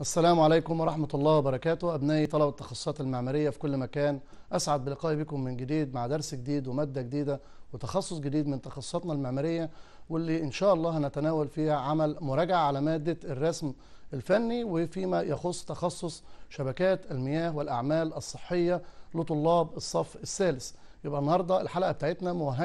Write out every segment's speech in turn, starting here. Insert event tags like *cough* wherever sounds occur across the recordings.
السلام عليكم ورحمة الله وبركاته أبنائي طلبة التخصصات المعمارية في كل مكان أسعد بلقائي بكم من جديد مع درس جديد ومادة جديدة وتخصص جديد من تخصصاتنا المعمارية واللي إن شاء الله هنتناول فيها عمل مراجعة على مادة الرسم الفني وفيما يخص تخصص شبكات المياه والأعمال الصحية لطلاب الصف الثالث يبقى النهارده الحلقه بتاعتنا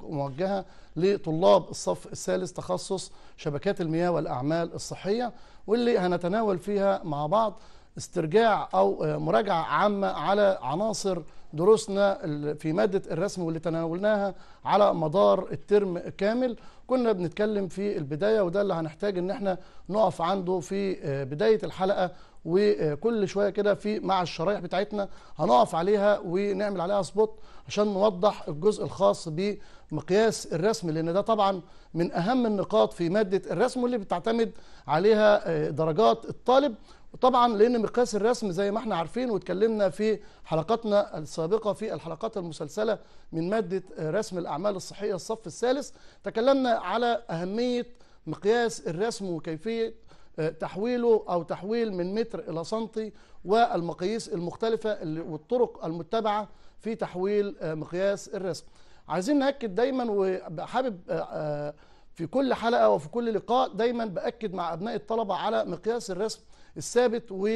موجهه لطلاب الصف الثالث تخصص شبكات المياه والاعمال الصحيه واللي هنتناول فيها مع بعض استرجاع او مراجعه عامه على عناصر دروسنا في ماده الرسم واللي تناولناها على مدار الترم كامل كنا بنتكلم في البدايه وده اللي هنحتاج ان احنا نقف عنده في آه، بدايه الحلقه وكل شويه كده في مع الشرايح بتاعتنا هنقف عليها ونعمل عليها سبوت عشان نوضح الجزء الخاص بمقياس الرسم لان ده طبعا من اهم النقاط في ماده الرسم واللي بتعتمد عليها آه، درجات الطالب وطبعا لان مقياس الرسم زي ما احنا عارفين واتكلمنا في حلقاتنا السابقه في الحلقات المسلسله من ماده آه، رسم الاعمال الصحيه الصف الثالث تكلمنا على اهميه مقياس الرسم وكيفيه آه، تحويله أو تحويل من متر إلى سنتي والمقاييس المختلفة والطرق المتبعة في تحويل آه، مقياس الرسم عايزين نأكد دايما وحابب آه، في كل حلقة وفي كل لقاء دايما بأكد مع أبناء الطلبة على مقياس الرسم الثابت و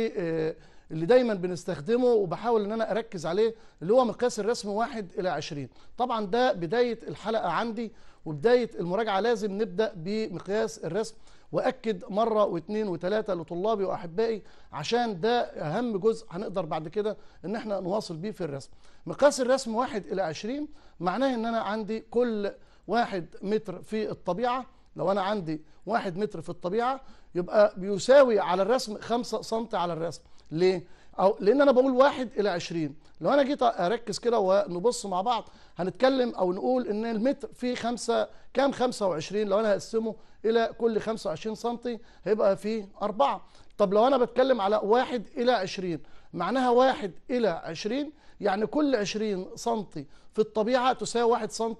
اللي دايما بنستخدمه وبحاول ان انا اركز عليه اللي هو مقياس الرسم 1 الى 20 طبعا ده بدايه الحلقه عندي وبدايه المراجعه لازم نبدا بمقياس الرسم واكد مره واثنين وثلاثه لطلابي واحبائي عشان ده اهم جزء هنقدر بعد كده ان احنا نواصل بيه في الرسم مقاس الرسم واحد الى عشرين معناه ان انا عندي كل واحد متر في الطبيعه لو انا عندي واحد متر في الطبيعه يبقى بيساوي على الرسم 5 سم على الرسم ليه او لان انا بقول واحد الى 20 لو انا جيت اركز كده ونبص مع بعض هنتكلم او نقول ان المتر فيه خمسة كام 25 لو انا هقسمه الى كل 25 سم هيبقى فيه أربعة طب لو انا بتكلم على واحد الى 20 معناها واحد الى 20 يعني كل 20 سم في الطبيعة تساوي 1 سم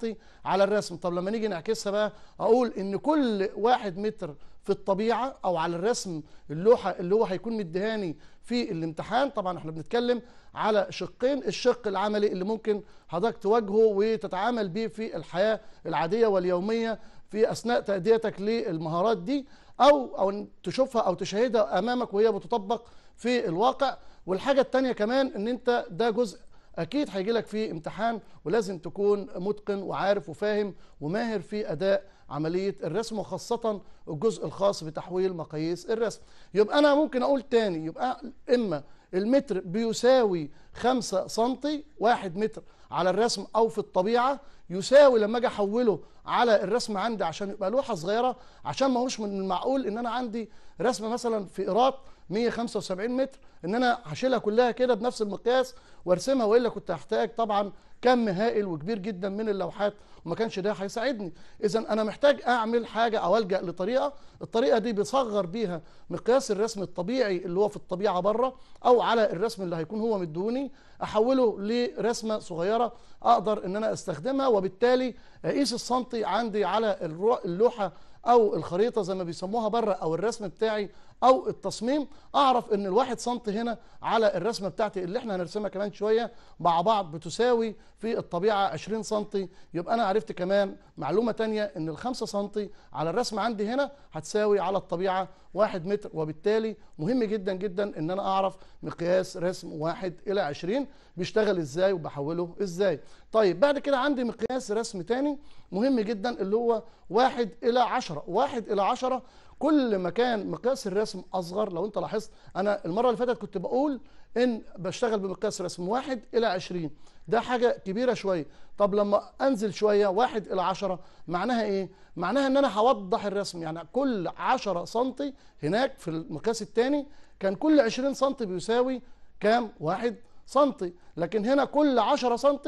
على الرسم طب لما نيجي نعكسها بقى أقول إن كل 1 متر في الطبيعه او على الرسم اللوحه اللي هو هيكون مدهاني في الامتحان طبعا احنا بنتكلم على شقين الشق العملي اللي ممكن حضرتك تواجهه وتتعامل بيه في الحياه العاديه واليوميه في اثناء تاديتك للمهارات دي او او تشوفها او تشاهدها امامك وهي بتطبق في الواقع والحاجه الثانيه كمان ان انت ده جزء اكيد هيجي لك في امتحان ولازم تكون متقن وعارف وفاهم وماهر في اداء عملية الرسم وخاصة الجزء الخاص بتحويل مقاييس الرسم يبقى أنا ممكن أقول تاني يبقى إما المتر بيساوي 5 سنتي 1 متر على الرسم أو في الطبيعة يساوي لما أجي أحوله على الرسم عندي عشان يبقى لوحة صغيرة عشان ما هوش من المعقول إن أنا عندي رسمة مثلا في إيراد 175 متر ان انا هشيلها كلها كده بنفس المقياس وارسمها والا كنت هحتاج طبعا كم هائل وكبير جدا من اللوحات وما كانش ده هيساعدني اذا انا محتاج اعمل حاجه او الجا لطريقه الطريقه دي بصغر بيها مقياس الرسم الطبيعي اللي هو في الطبيعه بره او على الرسم اللي هيكون هو مدوني احوله لرسمه صغيره اقدر ان انا استخدمها وبالتالي اقيس السنتي عندي على اللوحه او الخريطه زي ما بيسموها بره او الرسم بتاعي او التصميم اعرف ان الواحد سنت هنا على الرسمه بتاعتي اللي احنا هنرسمها كمان شويه مع بعض بتساوي في الطبيعه 20 سم يبقى انا عرفت كمان معلومه تانية ان ال 5 سم على الرسمه عندي هنا هتساوي على الطبيعه 1 متر وبالتالي مهم جدا جدا ان انا اعرف مقياس رسم 1 الى 20 بيشتغل ازاي وبحوله ازاي طيب بعد كده عندي مقياس رسم تاني مهم جدا اللي هو 1 الى 10 1 الى 10 كل ما كان مقياس الرسم اصغر لو انت لاحظت انا المره اللي فاتت كنت بقول ان بشتغل بمقياس رسم 1 الى 20 ده حاجه كبيره شويه طب لما انزل شويه 1 الى 10 معناها ايه معناها ان انا هوضح الرسم يعني كل 10 سم هناك في المقياس الثاني كان كل 20 سم بيساوي كام 1 سم لكن هنا كل 10 سم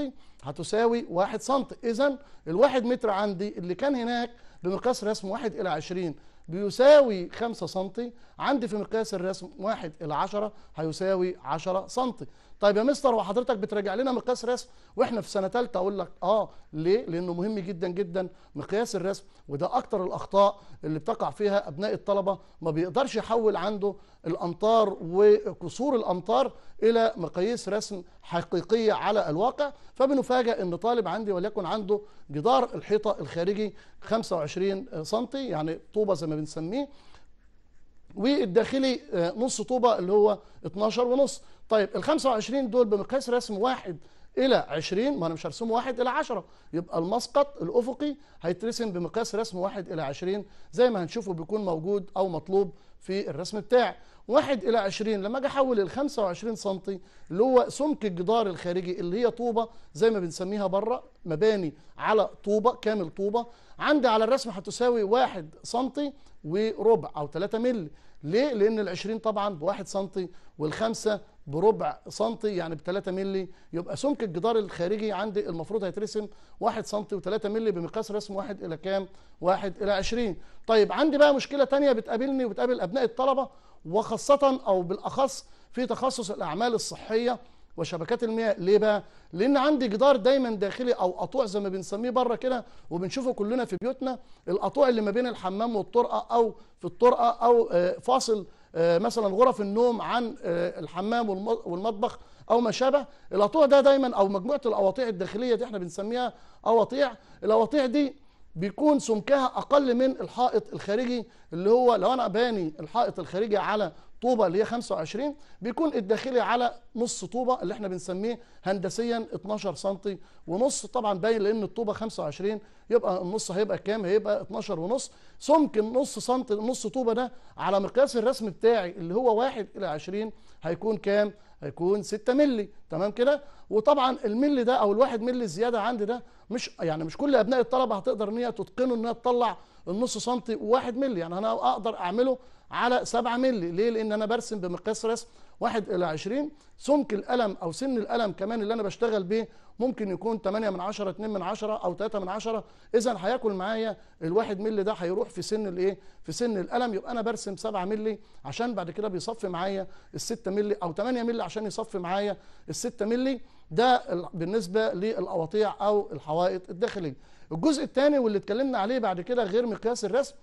هتساوي 1 سم اذا ال1 متر عندي اللي كان هناك بمقياس رسم 1 الى 20 بيساوي 5 سم عندي في مقياس الرسم 1 إلى 10 هيساوي 10 سم طيب يا مستر وحضرتك بتراجع لنا مقياس رسم واحنا في سنه ثالثه اقول لك اه ليه لانه مهم جدا جدا مقياس الرسم وده اكتر الاخطاء اللي بتقع فيها ابناء الطلبه ما بيقدرش يحول عنده الأمطار وقصور الأمطار إلى مقاييس رسم حقيقية على الواقع فبنفاجأ أن طالب عندي وليكن عنده جدار الحيطة الخارجي 25 سنتي يعني طوبة زي ما بنسميه والداخلي آه، نص طوبة اللي هو 12 ونص طيب ال 25 دول بمقياس رسم واحد الى 20 ما انا مش هرسمه واحد الى 10 يبقى المسقط الافقي هيترسم بمقياس رسم واحد الى 20 زي ما هنشوفه بيكون موجود او مطلوب في الرسم بتاعي واحد إلى عشرين لما أجي أحول ال 25 سم اللي هو سمك الجدار الخارجي اللي هي طوبة زي ما بنسميها بره مباني على طوبة كامل طوبة عندي على الرسم هتساوي واحد سم وربع أو 3 مللي ليه؟ لأن ال 20 طبعا بواحد سم والخمسة بربع سم يعني ب 3 مللي يبقى سمك الجدار الخارجي عندي المفروض هيترسم 1 سم و3 مللي بمقياس رسم 1 الى كام؟ 1 الى 20 طيب عندي بقى مشكله ثانيه بتقابلني وبتقابل ابناء الطلبه وخاصة أو بالأخص في تخصص الأعمال الصحية وشبكات المياه ليه بقى؟ لأن عندي جدار دايما داخلي أو قطوع زي ما بنسميه بره كده وبنشوفه كلنا في بيوتنا القطوع اللي ما بين الحمام والطرقة أو في الطرقة أو آه، فاصل آه، مثلا غرف النوم عن آه، الحمام والمطبخ او ما شابه القطوع ده دايما او مجموعه الاواطيع الداخليه دي احنا بنسميها اواطيع الاواطيع دي بيكون سمكها اقل من الحائط الخارجي اللي هو لو انا باني الحائط الخارجي على طوبه اللي هي 25 بيكون الداخلي على نص طوبه اللي احنا بنسميه هندسيا 12 سم ونص طبعا باين لان الطوبه 25 يبقى النص هيبقى كام هيبقى 12 ونص سمك النص سم نص طوبه ده على مقياس الرسم بتاعي اللي هو 1 الى 20 هيكون كام هيكون 6 مللي تمام كده وطبعا الملي ده او الواحد مللي الزياده عندي ده مش يعني مش كل ابناء الطلبه هتقدر ان هي تتقنه ان هي تطلع النص سنتي وواحد مللي يعني انا اقدر اعمله على 7 مللي ليه لان انا برسم بمقياس رسم 1 الى 20 سمك الالم او سن الالم كمان اللي انا بشتغل بيه ممكن يكون 8 من 10 2 من 10 او 3 من 10 اذا هياكل معايا الواحد مللي ده هيروح في سن الايه في سن الالم يبقى انا برسم 7 مللي عشان بعد كده بيصفي معايا ال 6 مللي او 8 مللي عشان يصفي معايا ال 6 مللي ده بالنسبه للقواطيع او الحوائط الداخليه الجزء الثاني واللي اتكلمنا عليه بعد كده غير مقياس الرسم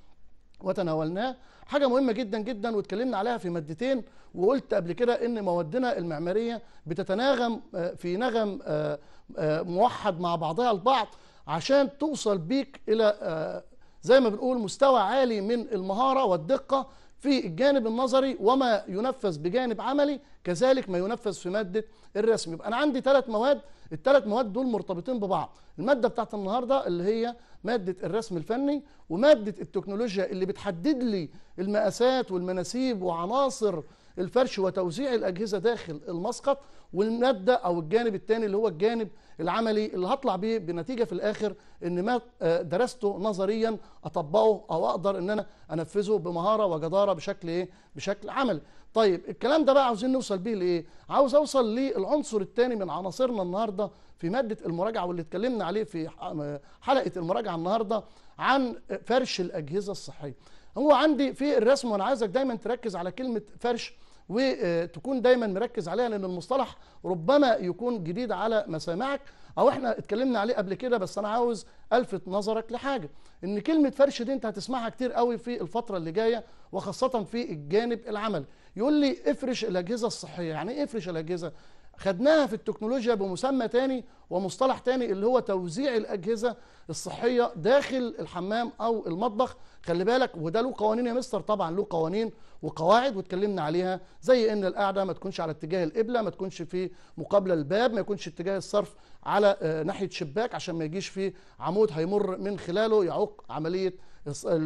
وتناولناه حاجة مهمة جدا جدا واتكلمنا عليها في مادتين وقلت قبل كده ان موادنا المعمارية بتتناغم آه، في نغم آه، آه، موحد مع بعضها البعض عشان توصل بيك الى زي ما بنقول مستوى عالي من المهارة والدقة في الجانب النظري وما ينفذ بجانب عملي كذلك ما ينفذ في مادة الرسم يبقى أنا عندي ثلاث مواد الثلاث مواد دول مرتبطين ببعض الماده بتاعت النهارده اللي هي ماده الرسم الفني وماده التكنولوجيا اللي بتحدد لي المقاسات والمناسيب وعناصر الفرش وتوزيع الاجهزه داخل المسقط والماده او الجانب الثاني اللي هو الجانب العملي اللي هطلع بيه بنتيجه في الاخر ان ما آه، درسته نظريا اطبقه او اقدر ان انا انفذه بمهاره وجداره بشكل ايه بشكل عملي طيب الكلام ده بقى عاوزين نوصل بيه لايه عاوز اوصل للعنصر الثاني من عناصرنا النهارده في ماده المراجعه واللي اتكلمنا عليه في حلقه المراجعه النهارده عن فرش الاجهزه الصحيه هو عندي في الرسم وانا عايزك دايما تركز على كلمه فرش وتكون دايما مركز عليها لان المصطلح ربما يكون جديد على مسامعك او احنا اتكلمنا عليه قبل كده بس انا عاوز الفت نظرك لحاجه ان كلمه فرش دي انت هتسمعها كتير قوي في الفتره اللي جايه وخاصه في الجانب العملي يقول لي افرش الاجهزه الصحيه يعني ايه افرش الاجهزه خدناها في التكنولوجيا بمسمى تاني ومصطلح تاني اللي هو توزيع الأجهزة الصحية داخل الحمام أو المطبخ خلي بالك وده له قوانين يا مستر طبعا له قوانين وقواعد واتكلمنا عليها زي ان القعده ما تكونش على اتجاه القبله ما تكونش في مقابله الباب ما يكونش اتجاه الصرف على آه، ناحيه شباك عشان ما يجيش في عمود هيمر من خلاله يعوق عمليه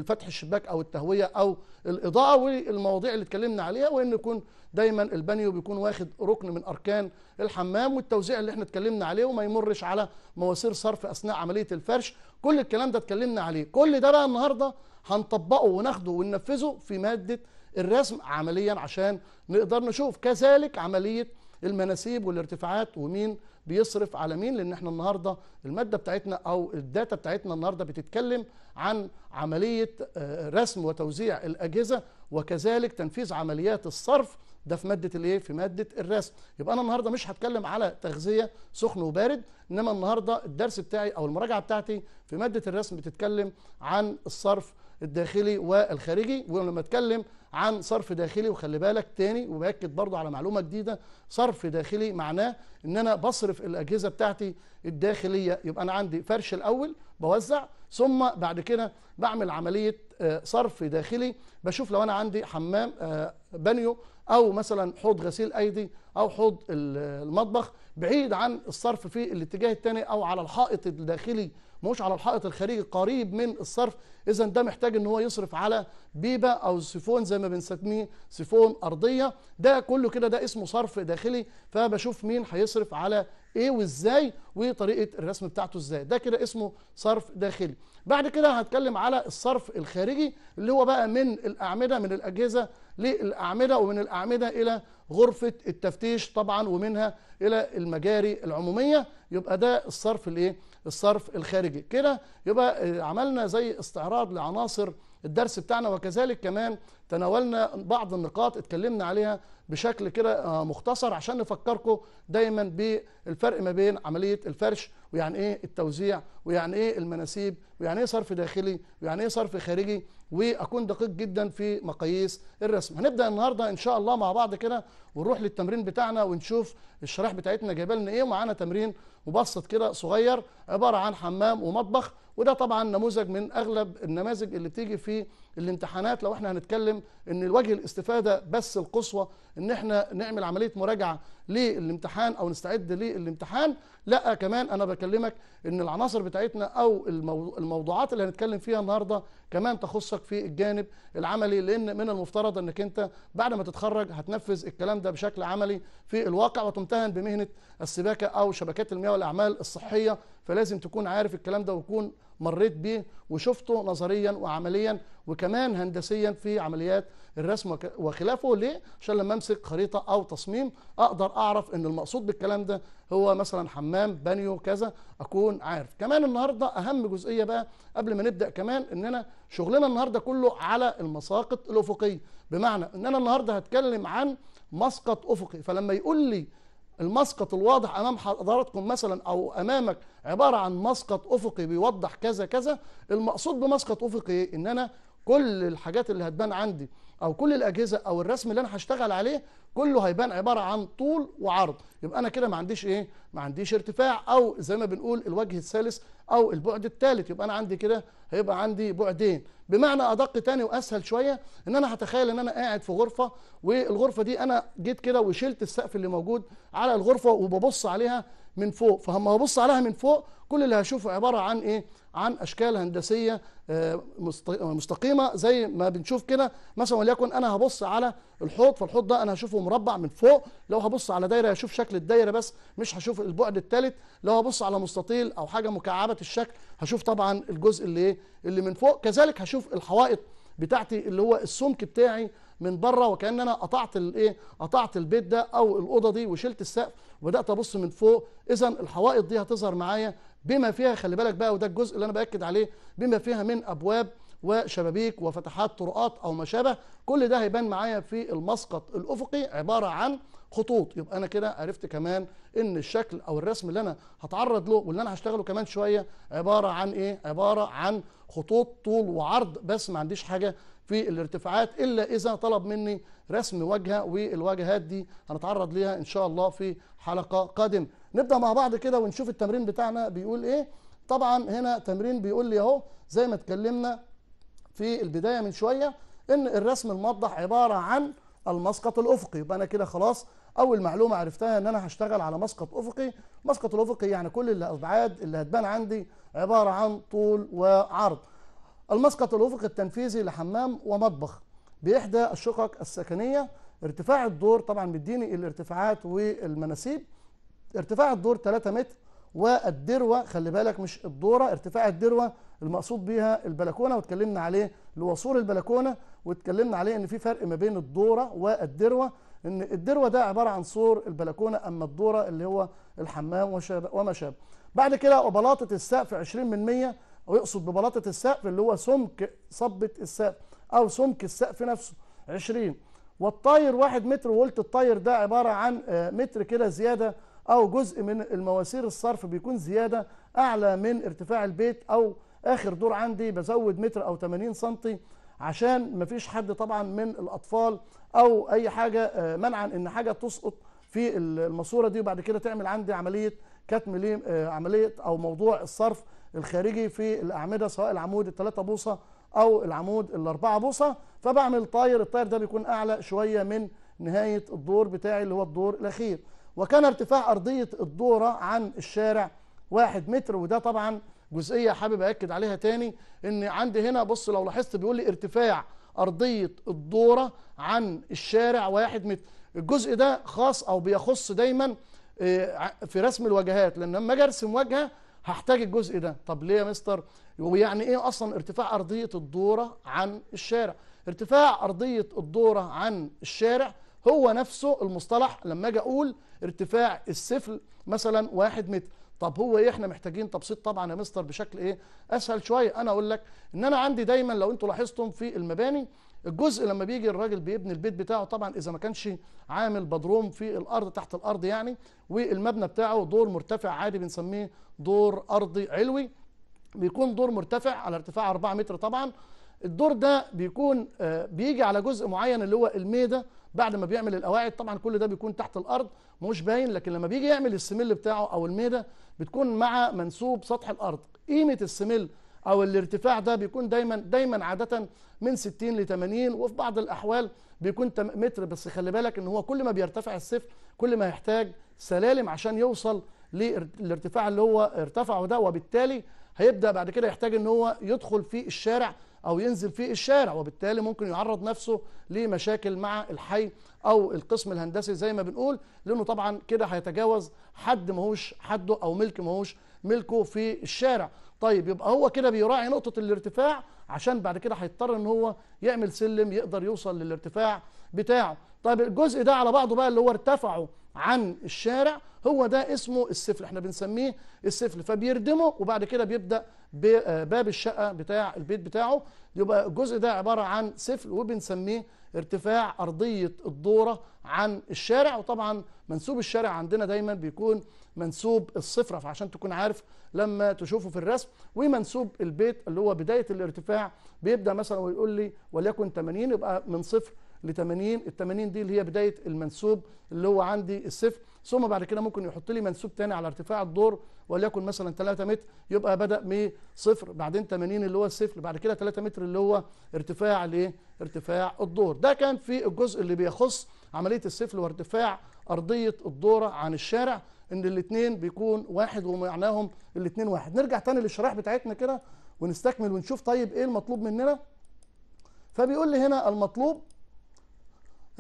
فتح الشباك او التهويه او الاضاءه والمواضيع اللي اتكلمنا عليها وان يكون دايما البانيو بيكون واخد ركن من اركان الحمام والتوزيع اللي احنا اتكلمنا عليه وما يمرش على مواسير صرف اثناء عمليه الفرش كل الكلام ده اتكلمنا عليه كل ده بقى النهارده هنطبقه وناخده وننفذه في ماده الرسم عمليا عشان نقدر نشوف كذلك عمليه المناسيب والارتفاعات ومين بيصرف على مين لان احنا النهارده الماده بتاعتنا او الداتا بتاعتنا النهارده بتتكلم عن عمليه آه، رسم وتوزيع الاجهزه وكذلك تنفيذ عمليات الصرف ده في ماده الايه في ماده الرسم يبقى انا النهارده مش هتكلم على تغذيه سخن وبارد انما النهارده الدرس بتاعي او المراجعه بتاعتي في ماده الرسم بتتكلم عن الصرف الداخلي والخارجي ولما اتكلم عن صرف داخلي وخلي بالك تاني وباكد برضو على معلومه جديده صرف داخلي معناه ان انا بصرف الاجهزه بتاعتي الداخليه يبقى انا عندي فرش الاول بوزع ثم بعد كده بعمل عمليه آه، صرف داخلي بشوف لو انا عندي حمام آه، بانيو او مثلا حوض غسيل ايدي او حوض المطبخ بعيد عن الصرف في الاتجاه الثاني او على الحائط الداخلي مش على الحائط الخارجي قريب من الصرف اذا ده محتاج ان هو يصرف على بيبه او سيفون زي ما بنسميه سيفون ارضيه ده كله كده ده اسمه صرف داخلي فبشوف مين هيصرف على ايه وازاي وطريقه الرسم بتاعته ازاي ده كده اسمه صرف داخلي بعد كده هتكلم على الصرف الخارجي اللي هو بقى من الاعمده من الاجهزه للاعمده ومن الاعمده الى غرفه التفتيش طبعا ومنها الى المجاري العموميه يبقى ده الصرف الايه الصرف الخارجي كده يبقى آه، عملنا زي استعراض لعناصر الدرس بتاعنا وكذلك كمان تناولنا بعض النقاط اتكلمنا عليها بشكل كده آه، مختصر عشان نفكركم دايما بالفرق ما بين عمليه الفرش ويعني ايه التوزيع ويعني ايه المناسيب ويعني ايه صرف داخلي ويعني ايه صرف خارجي واكون دقيق جدا في مقاييس الرسم هنبدا النهارده ان شاء الله مع بعض كده ونروح للتمرين بتاعنا ونشوف الشرائح بتاعتنا جايبه لنا ايه ومعانا تمرين مبسط كده صغير عباره عن حمام ومطبخ وده طبعا نموذج من اغلب النماذج اللي بتيجي في الامتحانات لو احنا هنتكلم ان وجه الاستفاده بس القصوى ان احنا نعمل عمليه مراجعه للامتحان او نستعد للامتحان لا كمان انا بكلمك ان العناصر بتاعتنا او الموضوعات اللي هنتكلم فيها النهارده كمان تخصك في الجانب العملي لان من المفترض انك انت بعد ما تتخرج هتنفذ الكلام ده بشكل عملي في الواقع وتمتهن بمهنه السباكه او شبكات المياه والاعمال الصحيه فلازم تكون عارف الكلام ده ويكون مريت بيه وشفته نظريا وعمليا وكمان هندسيا في عمليات الرسم وخلافه ليه؟ عشان لما امسك امسك خريطه او تصميم اقدر اعرف ان المقصود بالكلام ده هو مثلا حمام بانيو كذا اكون عارف كمان النهارده اهم جزئيه بقى قبل ما نبدا كمان اننا شغلنا النهارده كله على المساقط الافقيه بمعنى ان انا النهارده هتكلم عن مسقط افقي فلما يقول لي المسقط الواضح امام حضراتكم مثلا او امامك عباره عن مسقط افقي بيوضح كذا كذا المقصود بمسقط افقي ان انا كل الحاجات اللي هتبان عندي او كل الاجهزه او الرسم اللي انا هشتغل عليه كله هيبان عباره عن طول وعرض يبقى انا كده ما عنديش ايه ما عنديش ارتفاع او زي ما بنقول الوجه الثالث او البعد الثالث يبقى انا عندي كده هيبقى عندي بعدين بمعنى ادق تاني واسهل شويه ان انا هتخيل ان انا قاعد في غرفه والغرفه دي انا جيت كده وشلت السقف اللي موجود على الغرفه وببص عليها من فوق فلما هبص عليها من فوق كل اللي هشوفه عباره عن ايه عن اشكال هندسيه آه، مستقيمه زي ما بنشوف كده مثلا وليكن انا هبص على الحوض فالحوض ده انا هشوفه مربع من فوق لو هبص على دايره هشوف شكل الدايره بس مش هشوف البعد الثالث لو هبص على مستطيل او حاجه مكعبه الشكل هشوف طبعا الجزء اللي ايه اللي من فوق كذلك هشوف الحوائط بتاعتي اللي هو السمك بتاعي من بره وكان انا قطعت الايه قطعت البيت ده او الاوضه دي وشلت السقف وبدات ابص من فوق اذا الحوائط دي هتظهر معايا بما فيها خلي بالك بقى وده الجزء اللي انا باكد عليه بما فيها من ابواب وشبابيك وفتحات طرقات او ما شابه كل ده هيبان معايا في المسقط الافقي عباره عن خطوط يبقى انا كده عرفت كمان ان الشكل او الرسم اللي انا هتعرض له واللي انا هشتغله كمان شويه عباره عن ايه عباره عن خطوط طول وعرض بس ما عنديش حاجه في الارتفاعات الا اذا طلب مني رسم واجهه والواجهات دي هنتعرض ليها ان شاء الله في حلقه قادمه نبدا مع بعض كده ونشوف التمرين بتاعنا بيقول ايه طبعا هنا تمرين بيقول لي اهو زي ما اتكلمنا في البدايه من شويه ان الرسم الموضح عباره عن المسقط الافقي يبقى انا كده خلاص اول معلومه عرفتها ان انا هشتغل على مسقط افقي مسقط الافقي يعني كل الابعاد اللي هتبان عندي عباره عن طول وعرض المسقط الأفق التنفيذي لحمام ومطبخ بإحدى الشقق السكنية ارتفاع الدور طبعا بيديني الارتفاعات والمناسيب ارتفاع الدور 3 متر والدروة خلي بالك مش الدورة ارتفاع الدروة المقصود بيها البلكونة واتكلمنا عليه لوصول البلكونة واتكلمنا عليه ان في فرق ما بين الدورة والدروة ان الدروة ده عبارة عن سور البلكونة اما الدورة اللي هو الحمام وما شابه بعد كده وبلاطة السقف 20 من 100 ويقصد ببلاطه السقف اللي هو سمك صبه السقف او سمك السقف نفسه 20 والطاير 1 متر وقلت الطاير ده عباره عن آه، متر كده زياده او جزء من المواسير الصرف بيكون زياده اعلى من ارتفاع البيت او اخر دور عندي بزود متر او 80 سم عشان مفيش حد طبعا من الاطفال او اي حاجه آه، منعا ان حاجه تسقط في الماسوره دي وبعد كده تعمل عندي عمليه كتم آه، عمليه او موضوع الصرف الخارجي في الأعمدة سواء العمود الثلاثة بوصة أو العمود الأربعة بوصة فبعمل طاير الطاير ده بيكون أعلى شوية من نهاية الدور بتاعي اللي هو الدور الأخير وكان ارتفاع أرضية الدورة عن الشارع واحد متر وده طبعا جزئية حابب أكد عليها تاني إن عندي هنا بص لو لاحظت بيقول لي ارتفاع أرضية الدورة عن الشارع واحد متر الجزء ده خاص أو بيخص دايما آه، في رسم الواجهات لأن لما أجي أرسم واجهة هحتاج الجزء ده طب ليه يا مستر ويعني ايه اصلا ارتفاع ارضيه الدوره عن الشارع ارتفاع ارضيه الدوره عن الشارع هو نفسه المصطلح لما اجي اقول ارتفاع السفل مثلا واحد متر طب هو ايه احنا محتاجين تبسيط طبعا يا مستر بشكل ايه اسهل شويه انا اقول لك ان انا عندي دايما لو انتوا لاحظتم في المباني الجزء لما بيجي الراجل بيبني البيت بتاعه طبعا اذا ما كانش عامل بدروم في الارض تحت الارض يعني والمبنى بتاعه دور مرتفع عادي بنسميه دور ارضي علوي بيكون دور مرتفع على ارتفاع 4 متر طبعا الدور ده بيكون آه، بيجي على جزء معين اللي هو الميده بعد ما بيعمل القواعد طبعا كل ده بيكون تحت الارض مش باين لكن لما بيجي يعمل السميل بتاعه او الميده بتكون مع منسوب سطح الارض قيمه السميل او الارتفاع ده بيكون دايما دايما عاده من 60 ل 80 وفي بعض الاحوال بيكون متر بس خلي بالك ان هو كل ما بيرتفع الصفر كل ما يحتاج سلالم عشان يوصل للارتفاع اللي هو ارتفعه ده وبالتالي هيبدا بعد كده يحتاج ان هو يدخل في الشارع او ينزل في الشارع وبالتالي ممكن يعرض نفسه لمشاكل مع الحي او القسم الهندسي زي ما بنقول لانه طبعا كده هيتجاوز حد ماهوش حده او ملك ماهوش ملكه في الشارع طيب يبقى هو كده بيراعي نقطة الارتفاع عشان بعد كده هيضطر ان هو يعمل سلم يقدر يوصل للارتفاع بتاعه طيب الجزء ده على بعضه بقى اللي هو ارتفعه عن الشارع هو ده اسمه السفل احنا بنسميه السفل فبيردمه وبعد كده بيبدا آه، باب الشقه بتاع البيت بتاعه يبقى الجزء ده عباره عن سفل وبنسميه ارتفاع ارضيه الدوره عن الشارع وطبعا منسوب الشارع عندنا دايما بيكون منسوب الصفر فعشان تكون عارف لما تشوفه في الرسم ومنسوب البيت اللي هو بدايه الارتفاع بيبدا مثلا ويقول لي وليكن 80 يبقى من صفر ل 80 ال 80 دي اللي هي بدايه المنسوب اللي هو عندي الصفر ثم بعد كده ممكن يحط لي منسوب تاني على ارتفاع الدور وليكن مثلا 3 متر يبقى بدا من صفر بعدين 80 اللي هو الصفر بعد كده 3 متر اللي هو ارتفاع الايه؟ ارتفاع الدور ده كان في الجزء اللي بيخص عمليه الصفر وارتفاع ارضيه الدوره عن الشارع ان الاثنين بيكون واحد ومعناهم الاثنين واحد نرجع تاني للشرائح بتاعتنا كده ونستكمل ونشوف طيب ايه المطلوب مننا فبيقول لي هنا المطلوب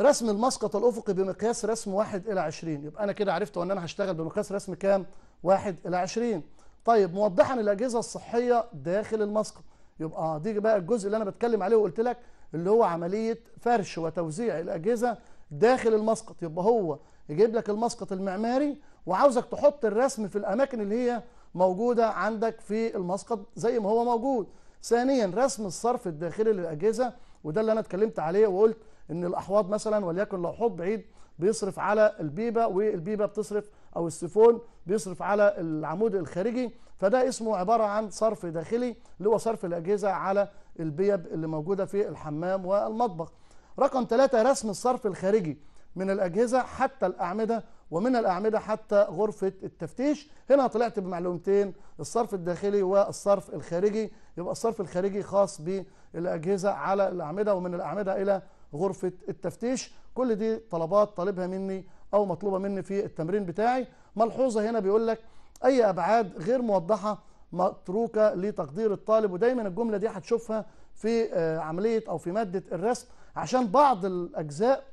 رسم المسقط الأفقي بمقياس رسم 1 إلى 20 يبقى أنا كده عرفت أن أنا هشتغل بمقياس رسم كام؟ 1 إلى 20 طيب موضحا الأجهزة الصحية داخل المسقط يبقى آه، دي بقى الجزء اللي أنا بتكلم عليه وقلت لك اللي هو عملية فرش وتوزيع الأجهزة داخل المسقط يبقى هو يجيب لك المسقط المعماري وعاوزك تحط الرسم في الأماكن اللي هي موجودة عندك في المسقط زي ما هو موجود ثانيا رسم الصرف الداخلي للأجهزة وده اللي أنا اتكلمت عليه وقلت ان الاحواض مثلا وليكن لو حوض بعيد بيصرف على البيبه والبيبه بتصرف او السيفون بيصرف على العمود الخارجي فده اسمه عباره عن صرف داخلي اللي هو صرف الاجهزه على البيب اللي موجوده في الحمام والمطبخ. رقم ثلاثة رسم الصرف الخارجي من الأجهزة حتى الأعمدة ومن الأعمدة حتى غرفة التفتيش هنا طلعت بمعلومتين الصرف الداخلي والصرف الخارجي يبقى الصرف الخارجي خاص بالأجهزة على الأعمدة ومن الأعمدة إلى غرفة التفتيش كل دي طلبات طالبها مني أو مطلوبة مني في التمرين بتاعي ملحوظة هنا بيقول لك أي أبعاد غير موضحة متروكة لتقدير الطالب ودايما الجملة دي هتشوفها في آه، عملية أو في مادة الرسم عشان بعض الأجزاء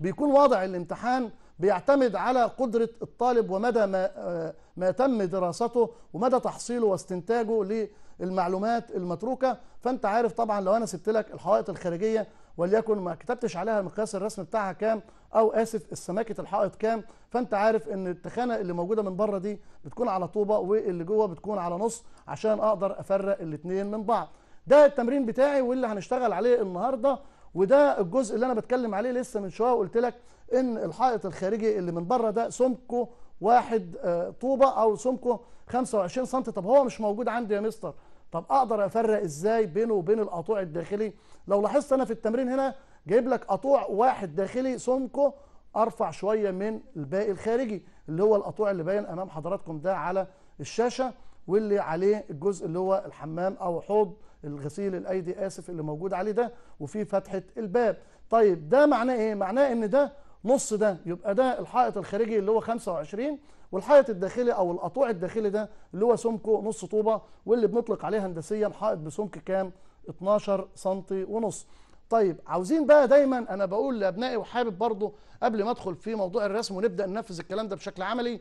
بيكون وضع الامتحان بيعتمد على قدرة الطالب ومدى ما, آه، ما تم دراسته ومدى تحصيله واستنتاجه للمعلومات المتروكة فأنت عارف طبعا لو أنا سبت لك الحوائط الخارجية وليكن ما كتبتش عليها مقياس الرسم بتاعها كام او اسف السماكه الحائط كام فانت عارف ان التخانه اللي موجوده من بره دي بتكون على طوبه واللي جوه بتكون على نص عشان اقدر افرق الاثنين من بعض ده التمرين بتاعي واللي هنشتغل عليه النهارده وده الجزء اللي انا بتكلم عليه لسه من شويه وقلت لك ان الحائط الخارجي اللي من بره ده سمكه واحد آه، طوبه او سمكه 25 سم طب هو مش موجود عندي يا مستر طب اقدر افرق ازاي بينه وبين القطوع الداخلي لو لاحظت انا في التمرين هنا جايب لك قطوع واحد داخلي سمكه ارفع شويه من الباقي الخارجي اللي هو القطوع اللي باين امام حضراتكم ده على الشاشه واللي عليه الجزء اللي هو الحمام او حوض الغسيل الايدي اسف اللي موجود عليه ده وفي فتحه الباب طيب ده معناه ايه معناه ان ده نص ده يبقى ده الحائط الخارجي اللي هو 25 والحائط الداخلي او القطوع الداخلي ده اللي هو سمكه نص طوبه واللي بنطلق عليه هندسيا حائط بسمك كام 12 سم ونص طيب عاوزين بقى دايما انا بقول لابنائي وحابب برضو قبل ما ادخل في موضوع الرسم ونبدا ننفذ الكلام ده بشكل عملي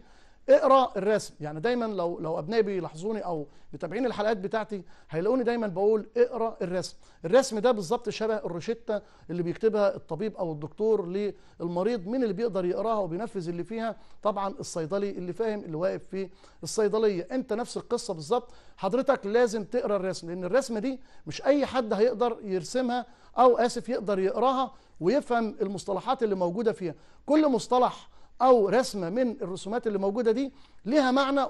اقرا الرسم يعني دايما لو لو ابنائي بيلاحظوني او متابعين الحلقات بتاعتي هيلاقوني دايما بقول اقرا الرسم الرسم ده بالظبط شبه الروشته اللي بيكتبها الطبيب او الدكتور للمريض مين اللي بيقدر يقراها وبينفذ اللي فيها طبعا الصيدلي اللي فاهم اللي واقف في الصيدليه انت نفس القصه بالظبط حضرتك لازم تقرا الرسم لان الرسمه دي مش اي حد هيقدر يرسمها او اسف يقدر يقراها ويفهم المصطلحات اللي موجوده فيها كل مصطلح او رسمه من الرسومات اللي موجوده دي ليها معنى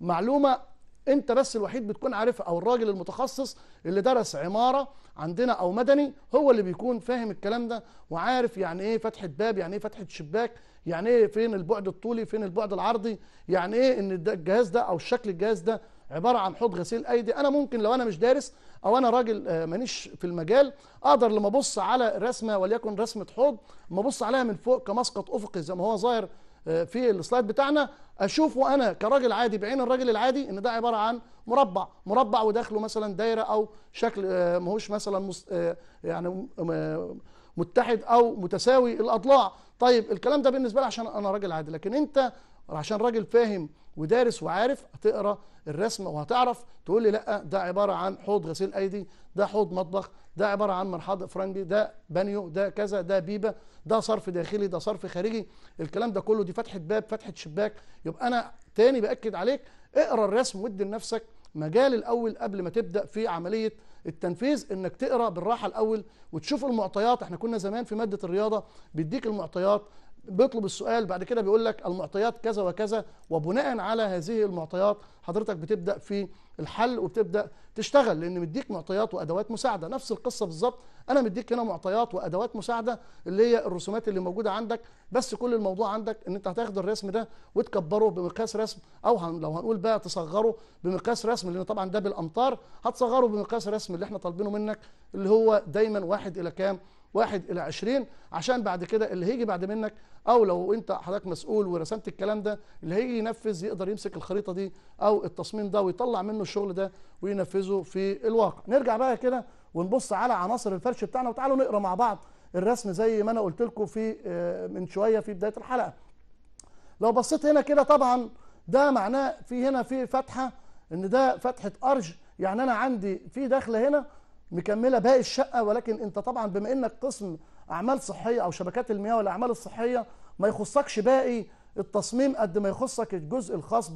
ومعلومه انت بس الوحيد بتكون عارفها او الراجل المتخصص اللي درس عماره عندنا او مدني هو اللي بيكون فاهم الكلام ده وعارف يعني ايه فتحه باب يعني ايه فتحه شباك يعني ايه فين البعد الطولي فين البعد العرضي يعني ايه ان الجهاز ده او شكل الجهاز ده عباره عن حوض غسيل ايدي انا ممكن لو انا مش دارس او انا راجل آه، مانيش في المجال اقدر لما ابص على رسمه وليكن رسمه حوض لما ابص عليها من فوق كمسقط افقي زي ما هو ظاهر آه، في السلايد بتاعنا اشوف وانا كراجل عادي بعين الراجل العادي ان ده عباره عن مربع مربع وداخله مثلا دايره او شكل آه، ماهوش مثلا يعني متحد او متساوي الاضلاع طيب الكلام ده بالنسبه لي عشان انا راجل عادي لكن انت عشان راجل فاهم ودارس وعارف هتقرا الرسمه وهتعرف تقول لي لا ده عباره عن حوض غسيل ايدي ده حوض مطبخ ده عباره عن مرحاض افرنجي ده بانيو ده كذا ده بيبه ده صرف داخلي ده صرف خارجي الكلام ده كله دي فتحه باب فتحه شباك يبقى انا تاني باكد عليك اقرا الرسم وادي لنفسك مجال الاول قبل ما تبدا في عمليه التنفيذ انك تقرا بالراحه الاول وتشوف المعطيات احنا كنا زمان في ماده الرياضه بيديك المعطيات بيطلب السؤال بعد كده بيقول لك المعطيات كذا وكذا وبناء على هذه المعطيات حضرتك بتبدا في الحل وبتبدا تشتغل لان مديك معطيات وادوات مساعده نفس القصه بالظبط انا مديك هنا معطيات وادوات مساعده اللي هي الرسومات اللي موجوده عندك بس كل الموضوع عندك ان انت هتاخد الرسم ده وتكبره بمقياس رسم او هن لو هنقول بقى تصغره بمقياس رسم لان طبعا ده بالامتار هتصغره بمقياس رسم اللي احنا طالبينه منك اللي هو دايما واحد الى كام واحد الى 20 عشان بعد كده اللي هيجي بعد منك او لو انت حضرتك مسؤول ورسمت الكلام ده اللي هيجي ينفذ يقدر يمسك الخريطه دي او التصميم ده ويطلع منه الشغل ده وينفذه في الواقع نرجع بقى كده ونبص على عناصر الفرش بتاعنا وتعالوا نقرا مع بعض الرسم زي ما انا قلت لكم في آه، من شويه في بدايه الحلقه لو بصيت هنا كده طبعا ده معناه في هنا في فتحه ان ده فتحه ارج يعني انا عندي في داخله هنا مكمله باقي الشقه ولكن انت طبعا بما انك قسم اعمال صحيه او شبكات المياه والاعمال الصحيه ما يخصكش باقي التصميم قد ما يخصك الجزء الخاص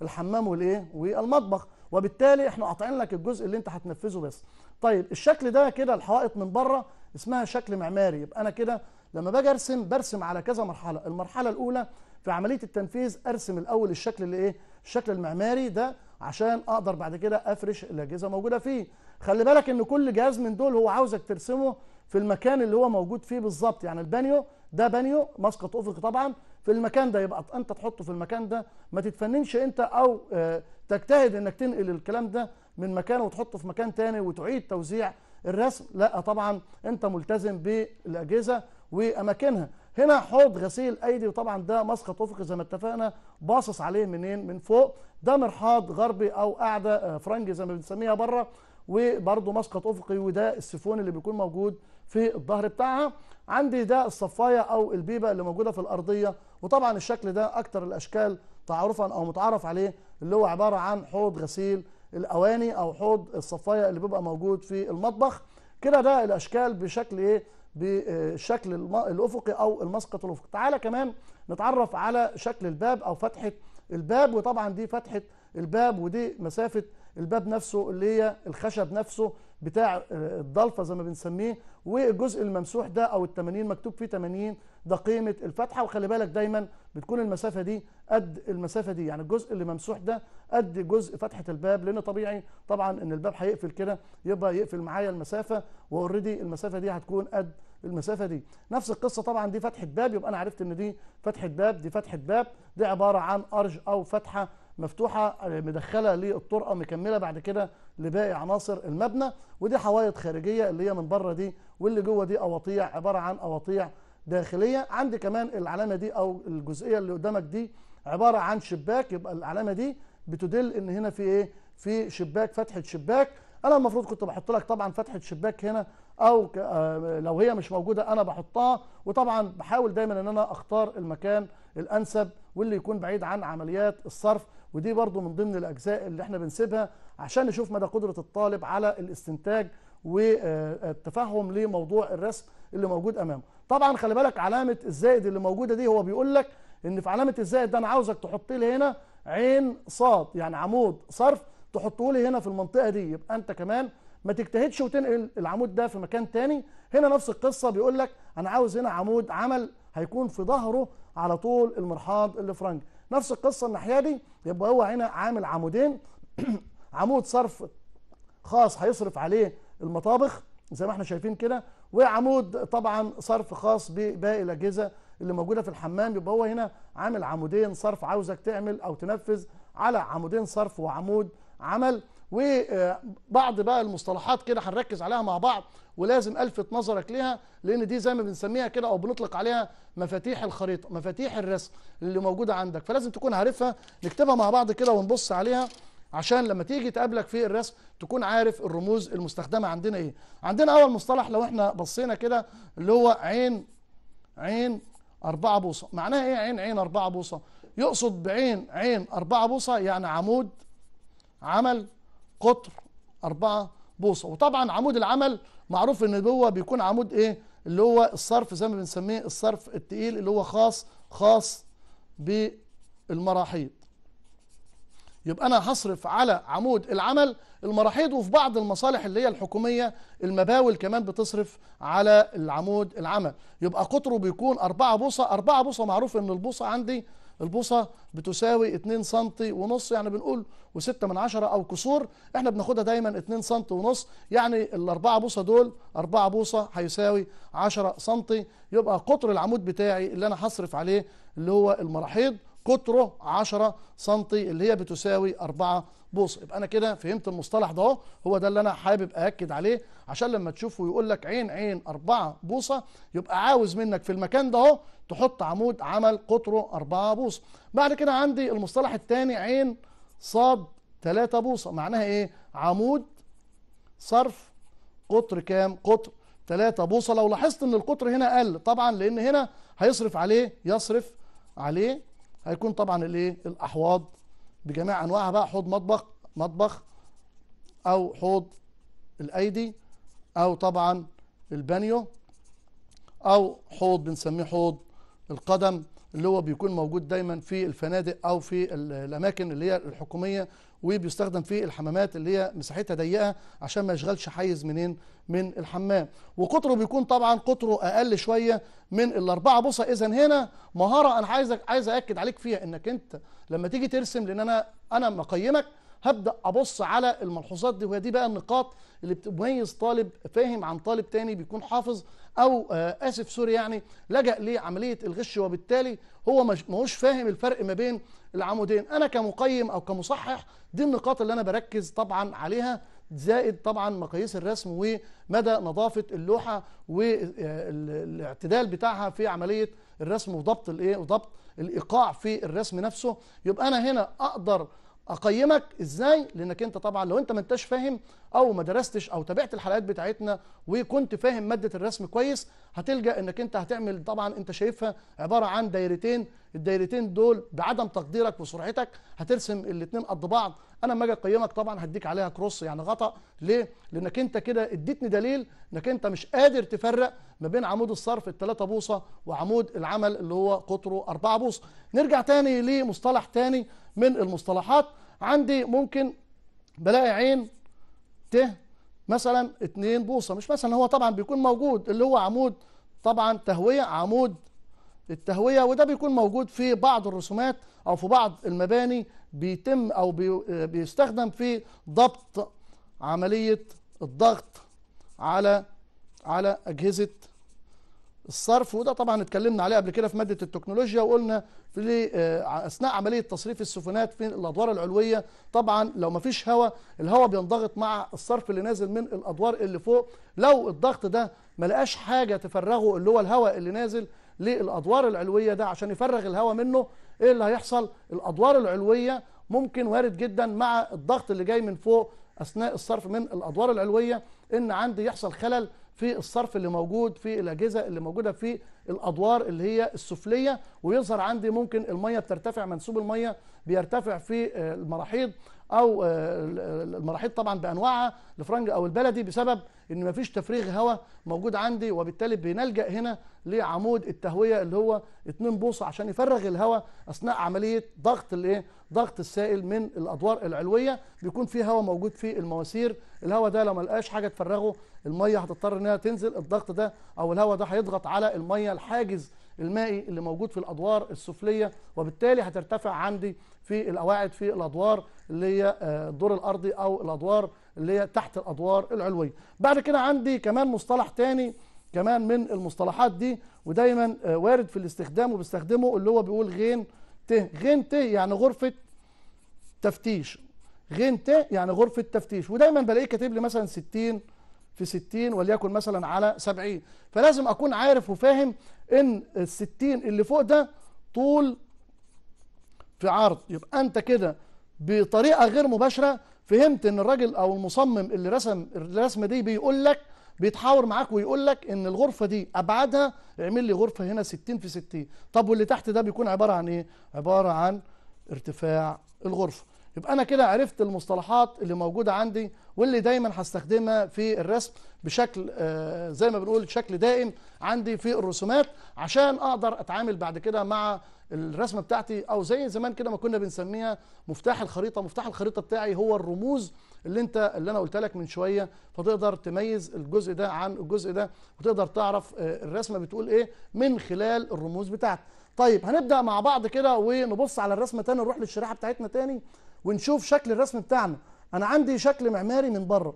بالحمام والايه والمطبخ وبالتالي احنا قاطعين لك الجزء اللي انت هتنفذه بس طيب الشكل ده كده الحوائط من بره اسمها شكل معماري يبقى انا كده لما باجي ارسم برسم على كذا مرحله المرحله الاولى في عمليه التنفيذ ارسم الاول الشكل اللي ايه الشكل المعماري ده عشان اقدر بعد كده افرش الاجهزه موجوده فيه خلي بالك ان كل جهاز من دول هو عاوزك ترسمه في المكان اللي هو موجود فيه بالظبط يعني البانيو ده بانيو مسقط افقي طبعا في المكان ده يبقى انت تحطه في المكان ده ما تتفننش انت او آه، تجتهد انك تنقل الكلام ده من مكانه وتحطه في مكان تاني وتعيد توزيع الرسم لا طبعا انت ملتزم بالاجهزه واماكنها هنا حوض غسيل ايدي وطبعا ده مسقط افقي زي ما اتفقنا باصص عليه منين من فوق ده مرحاض غربي او قاعده آه، فرنجي زي ما بنسميها بره وبرده مسقط افقي وده السيفون اللي بيكون موجود في الظهر بتاعها عندي ده الصفايه او البيبه اللي موجوده في الارضيه وطبعا الشكل ده اكتر الاشكال تعارفا او متعارف عليه اللي هو عباره عن حوض غسيل الاواني او حوض الصفايه اللي بيبقى موجود في المطبخ كده ده الاشكال بشكل ايه بالشكل الافقي او المسقط الافقي تعالى كمان نتعرف على شكل الباب او فتحه الباب وطبعا دي فتحه الباب ودي مسافه الباب نفسه اللي هي الخشب نفسه بتاع آه، الضلفه زي ما بنسميه والجزء الممسوح ده او ال 80 مكتوب فيه 80 ده قيمه الفتحه وخلي بالك دايما بتكون المسافه دي قد المسافه دي يعني الجزء اللي ممسوح ده قد جزء فتحه الباب لان طبيعي طبعا ان الباب هيقفل كده يبقى يقفل معايا المسافه واوريدي المسافه دي هتكون قد المسافه دي نفس القصه طبعا دي فتحه باب يبقى انا عرفت ان دي فتحه باب دي فتحه باب دي عباره عن ارج او فتحه مفتوحه آه، مدخله للطرقه مكمله بعد كده لباقي عناصر المبنى ودي حوائط خارجيه اللي هي من بره دي واللي جوه دي قواطيع عباره عن قواطيع داخليه عندي كمان العلامه دي او الجزئيه اللي قدامك دي عباره عن شباك يبقى العلامه دي بتدل ان هنا في ايه في شباك فتحه شباك انا المفروض كنت بحط لك طبعا فتحه شباك هنا او آه، لو هي مش موجوده انا بحطها وطبعا بحاول دايما ان انا اختار المكان الانسب واللي يكون بعيد عن عمليات الصرف ودي برضو من ضمن الأجزاء اللي احنا بنسيبها عشان نشوف مدى قدرة الطالب على الاستنتاج والتفهم لموضوع الرسم اللي موجود أمامه طبعا خلي بالك علامة الزائد اللي موجودة دي هو بيقول لك ان في علامة الزائد ده انا عاوزك تحط لي هنا عين صاد يعني عمود صرف تحطه لي هنا في المنطقة دي يبقى انت كمان ما تجتهدش وتنقل العمود ده في مكان تاني هنا نفس القصة بيقول لك انا عاوز هنا عمود عمل هيكون في ظهره على طول المرحاض الفرنجي نفس القصه الناحيه دي يبقى هو هنا عامل عمودين *clears throat* عمود صرف خاص هيصرف عليه المطابخ زي ما احنا شايفين كده وعمود طبعا صرف خاص بباقي الاجهزه اللي موجوده في الحمام يبقى هو هنا عامل عمودين صرف عاوزك تعمل او تنفذ على عمودين صرف وعمود عمل وبعض بقى المصطلحات كده هنركز عليها مع بعض ولازم الفت نظرك ليها لان دي زي ما بنسميها كده او بنطلق عليها مفاتيح الخريطه مفاتيح الرسم اللي موجوده عندك فلازم تكون عارفها نكتبها مع بعض كده ونبص عليها عشان لما تيجي تقابلك في الرسم تكون عارف الرموز المستخدمه عندنا ايه عندنا اول مصطلح لو احنا بصينا كده اللي هو عين عين أربعة بوصه معناها ايه عين عين أربعة بوصه يقصد بعين عين أربعة بوصه يعني عمود عمل قطر 4 بوصه وطبعا عمود العمل معروف ان هو بيكون عمود ايه اللي هو الصرف زي ما بنسميه الصرف التقيل اللي هو خاص خاص بالمراحيض يبقى انا هصرف على عمود العمل المراحيض وفي بعض المصالح اللي هي الحكوميه المباول كمان بتصرف على العمود العمل يبقى قطره بيكون اربعة بوصه اربعة بوصه معروف ان البوصه عندي البوصه بتساوي 2 سم ونص يعني بنقول و6 من عشرة او كسور احنا بناخدها دايما 2 سم ونص يعني الاربعه بوصه دول اربعة بوصه هيساوي 10 سم يبقى قطر العمود بتاعي اللي انا هصرف عليه اللي هو المراحيض قطره 10 سم اللي هي بتساوي 4 بوصه يبقى انا كده فهمت المصطلح ده هو ده اللي انا حابب اكد عليه عشان لما تشوفه يقول لك عين عين 4 بوصه يبقى عاوز منك في المكان ده تحط عمود عمل قطره 4 بوصه بعد كده عندي المصطلح الثاني عين صاد 3 بوصه معناها ايه عمود صرف قطر كام قطر 3 بوصه لو لاحظت ان القطر هنا قل طبعا لان هنا هيصرف عليه يصرف عليه هيكون طبعا الايه الاحواض بجميع انواعها بقى حوض مطبخ مطبخ او حوض الايدي او طبعا البانيو او حوض بنسميه حوض القدم اللي هو بيكون موجود دايما في الفنادق او في الاماكن اللي هي الحكوميه وبيستخدم في الحمامات اللي هي مساحتها ضيقه عشان ما يشغلش حيز منين من الحمام وقطره بيكون طبعا قطره اقل شويه من الاربعه بوصه اذا هنا مهاره انا عايزك عايز اكد عليك فيها انك انت لما تيجي ترسم لان انا انا مقيمك هبدا ابص على الملحوظات دي وهي دي بقى النقاط اللي بتميز طالب فاهم عن طالب تاني بيكون حافظ او آه، اسف سوري يعني لجا لعمليه الغش وبالتالي هو ماهوش فاهم الفرق ما بين العمودين انا كمقيم او كمصحح دي النقاط اللي انا بركز طبعا عليها زائد طبعا مقاييس الرسم ومدى نظافه اللوحه والاعتدال آه، بتاعها في عمليه الرسم وضبط الايه وضبط الايقاع في الرسم نفسه يبقى انا هنا اقدر اقيمك ازاي لانك انت طبعا لو انت ما انتش فاهم او ما درستش او تابعت الحلقات بتاعتنا وكنت فاهم ماده الرسم كويس هتلجا انك انت هتعمل طبعا انت شايفها عباره عن دايرتين الدايرتين دول بعدم تقديرك وسرعتك هترسم الاثنين قد بعض انا لما اجي اقيمك طبعا هديك عليها كروس يعني غطا ليه لانك انت كده اديتني دليل انك انت مش قادر تفرق ما بين عمود الصرف الثلاثه بوصه وعمود العمل اللي هو قطره أربعة بوصه نرجع تاني لمصطلح تاني من المصطلحات عندي ممكن بلاقي عين ت مثلا اتنين بوصه مش مثلا هو طبعا بيكون موجود اللي هو عمود طبعا تهويه عمود التهوية وده بيكون موجود في بعض الرسومات أو في بعض المباني بيتم أو بيستخدم في ضبط عملية الضغط على على أجهزة الصرف وده طبعا اتكلمنا عليه قبل كده في ماده التكنولوجيا وقلنا في آه، اثناء عمليه تصريف السفنات في الادوار العلويه طبعا لو ما فيش هواء الهواء بينضغط مع الصرف اللي نازل من الادوار اللي فوق لو الضغط ده ما لقاش حاجه تفرغه اللي هو الهواء اللي نازل للادوار العلويه ده عشان يفرغ الهواء منه ايه اللي هيحصل الادوار العلويه ممكن وارد جدا مع الضغط اللي جاي من فوق اثناء الصرف من الادوار العلويه ان عندي يحصل خلل في الصرف اللي موجود في الاجهزه اللي موجوده في الادوار اللي هي السفليه ويظهر عندي ممكن الميه بترتفع منسوب الميه بيرتفع في المراحيض او المراحيض طبعا بانواعها الفرنج او البلدي بسبب ان مفيش تفريغ هواء موجود عندي وبالتالي بنلجا هنا لعمود التهويه اللي هو اتنين بوصه عشان يفرغ الهواء اثناء عمليه ضغط الايه ضغط السائل من الادوار العلويه بيكون في هواء موجود في المواسير الهواء ده لو ما لقاش حاجه تفرغه الميه هتضطر انها تنزل الضغط ده او الهواء ده هيضغط على الميه الحاجز المائي اللي موجود في الادوار السفليه وبالتالي هترتفع عندي في القواعد في الادوار اللي هي آه، الدور الارضي او الادوار اللي هي تحت الادوار العلويه بعد كده عندي كمان مصطلح تاني كمان من المصطلحات دي ودايما آه، وارد في الاستخدام وبيستخدمه اللي هو بيقول غين ت غين ت يعني غرفه تفتيش غين ت يعني غرفه تفتيش ودايما بلاقيه كاتب لي مثلا 60 في 60 وليكن مثلا على 70 فلازم اكون عارف وفاهم ان ال 60 اللي فوق ده طول في عرض يبقى انت كده بطريقه غير مباشره فهمت ان الراجل او المصمم اللي رسم الرسمه دي بيقول لك بيتحاور معاك ويقول لك ان الغرفه دي ابعادها اعمل لي غرفه هنا 60 في 60 طب واللي تحت ده بيكون عباره عن ايه عباره عن ارتفاع الغرفه يبقى انا كده عرفت المصطلحات اللي موجوده عندي واللي دايما هستخدمها في الرسم بشكل آه، زي ما بنقول بشكل دائم عندي في الرسومات عشان اقدر اتعامل بعد كده مع الرسمه بتاعتي او زي زمان كده ما كنا بنسميها مفتاح الخريطه مفتاح الخريطه بتاعي هو الرموز اللي انت اللي انا قلت لك من شويه فتقدر تميز الجزء ده عن الجزء ده وتقدر تعرف آه، الرسمه بتقول ايه من خلال الرموز بتاعتك طيب هنبدا مع بعض كده ونبص على الرسمه تاني نروح للشريحه بتاعتنا تاني ونشوف شكل الرسم بتاعنا انا عندي شكل معماري من بره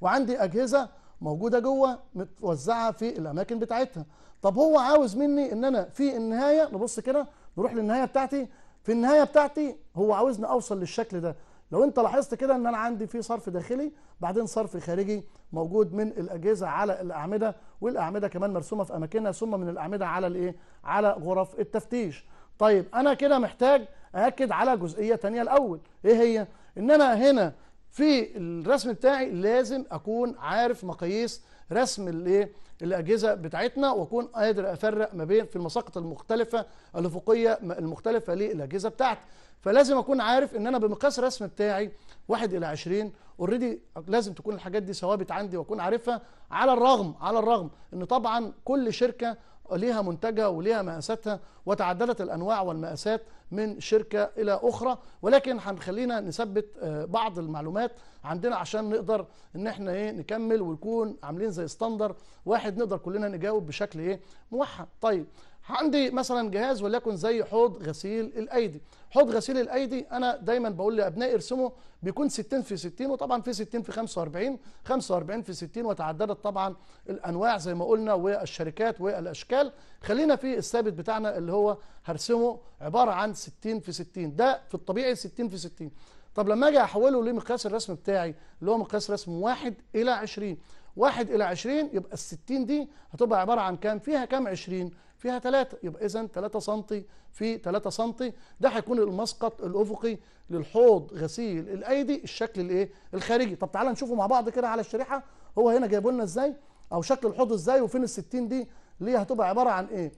وعندي اجهزه موجوده جوه متوزعه في الاماكن بتاعتها طب هو عاوز مني ان انا في النهايه نبص كده نروح للنهايه بتاعتي في النهايه بتاعتي هو عاوزني اوصل للشكل ده لو انت لاحظت كده ان انا عندي في صرف داخلي بعدين صرف خارجي موجود من الاجهزه على الاعمده والاعمده كمان مرسومه في اماكنها ثم من الاعمده على الايه على غرف التفتيش طيب انا كده محتاج اكد على جزئيه ثانيه الاول ايه هي ان انا هنا في الرسم بتاعي لازم اكون عارف مقاييس رسم الايه الاجهزه بتاعتنا واكون قادر افرق ما بين في المساقط المختلفه الافقيه المختلفه للاجهزه بتاعتي فلازم اكون عارف ان انا بمقياس الرسم بتاعي 1 الى 20 اوريدي لازم تكون الحاجات دي ثوابت عندي واكون عارفها على الرغم على الرغم ان طبعا كل شركه ليها منتجها وليها مقاساتها وتعددت الانواع والمقاسات من شركه الى اخرى ولكن هنخلينا نثبت آه، بعض المعلومات عندنا عشان نقدر ان احنا ايه نكمل ونكون عاملين زي ستاندر واحد نقدر كلنا نجاوب بشكل ايه موحد طيب عندي مثلا جهاز وليكن زي حوض غسيل الايدي حوض غسيل الايدي انا دايما بقول لابنائي ارسمه بيكون 60 في 60 وطبعا في 60 في 45 45 في 60 وتعددت طبعا الانواع زي ما قلنا والشركات والاشكال خلينا في الثابت بتاعنا اللي هو هرسمه عباره عن 60 في 60 ده في الطبيعي 60 في 60 طب لما اجي احوله لمقياس الرسم بتاعي اللي هو مقياس رسم 1 الى 20 1 الى 20 يبقى ال 60 دي هتبقى عباره عن كام؟ فيها كام 20؟ فيها 3 يبقى اذا 3 سم في 3 سم ده هيكون المسقط الافقي للحوض غسيل الايدي الشكل الايه الخارجي طب تعالى نشوفه مع بعض كده على الشريحه هو هنا جايبه لنا ازاي او شكل الحوض ازاي وفين ال 60 دي اللي هتبقى عباره عن ايه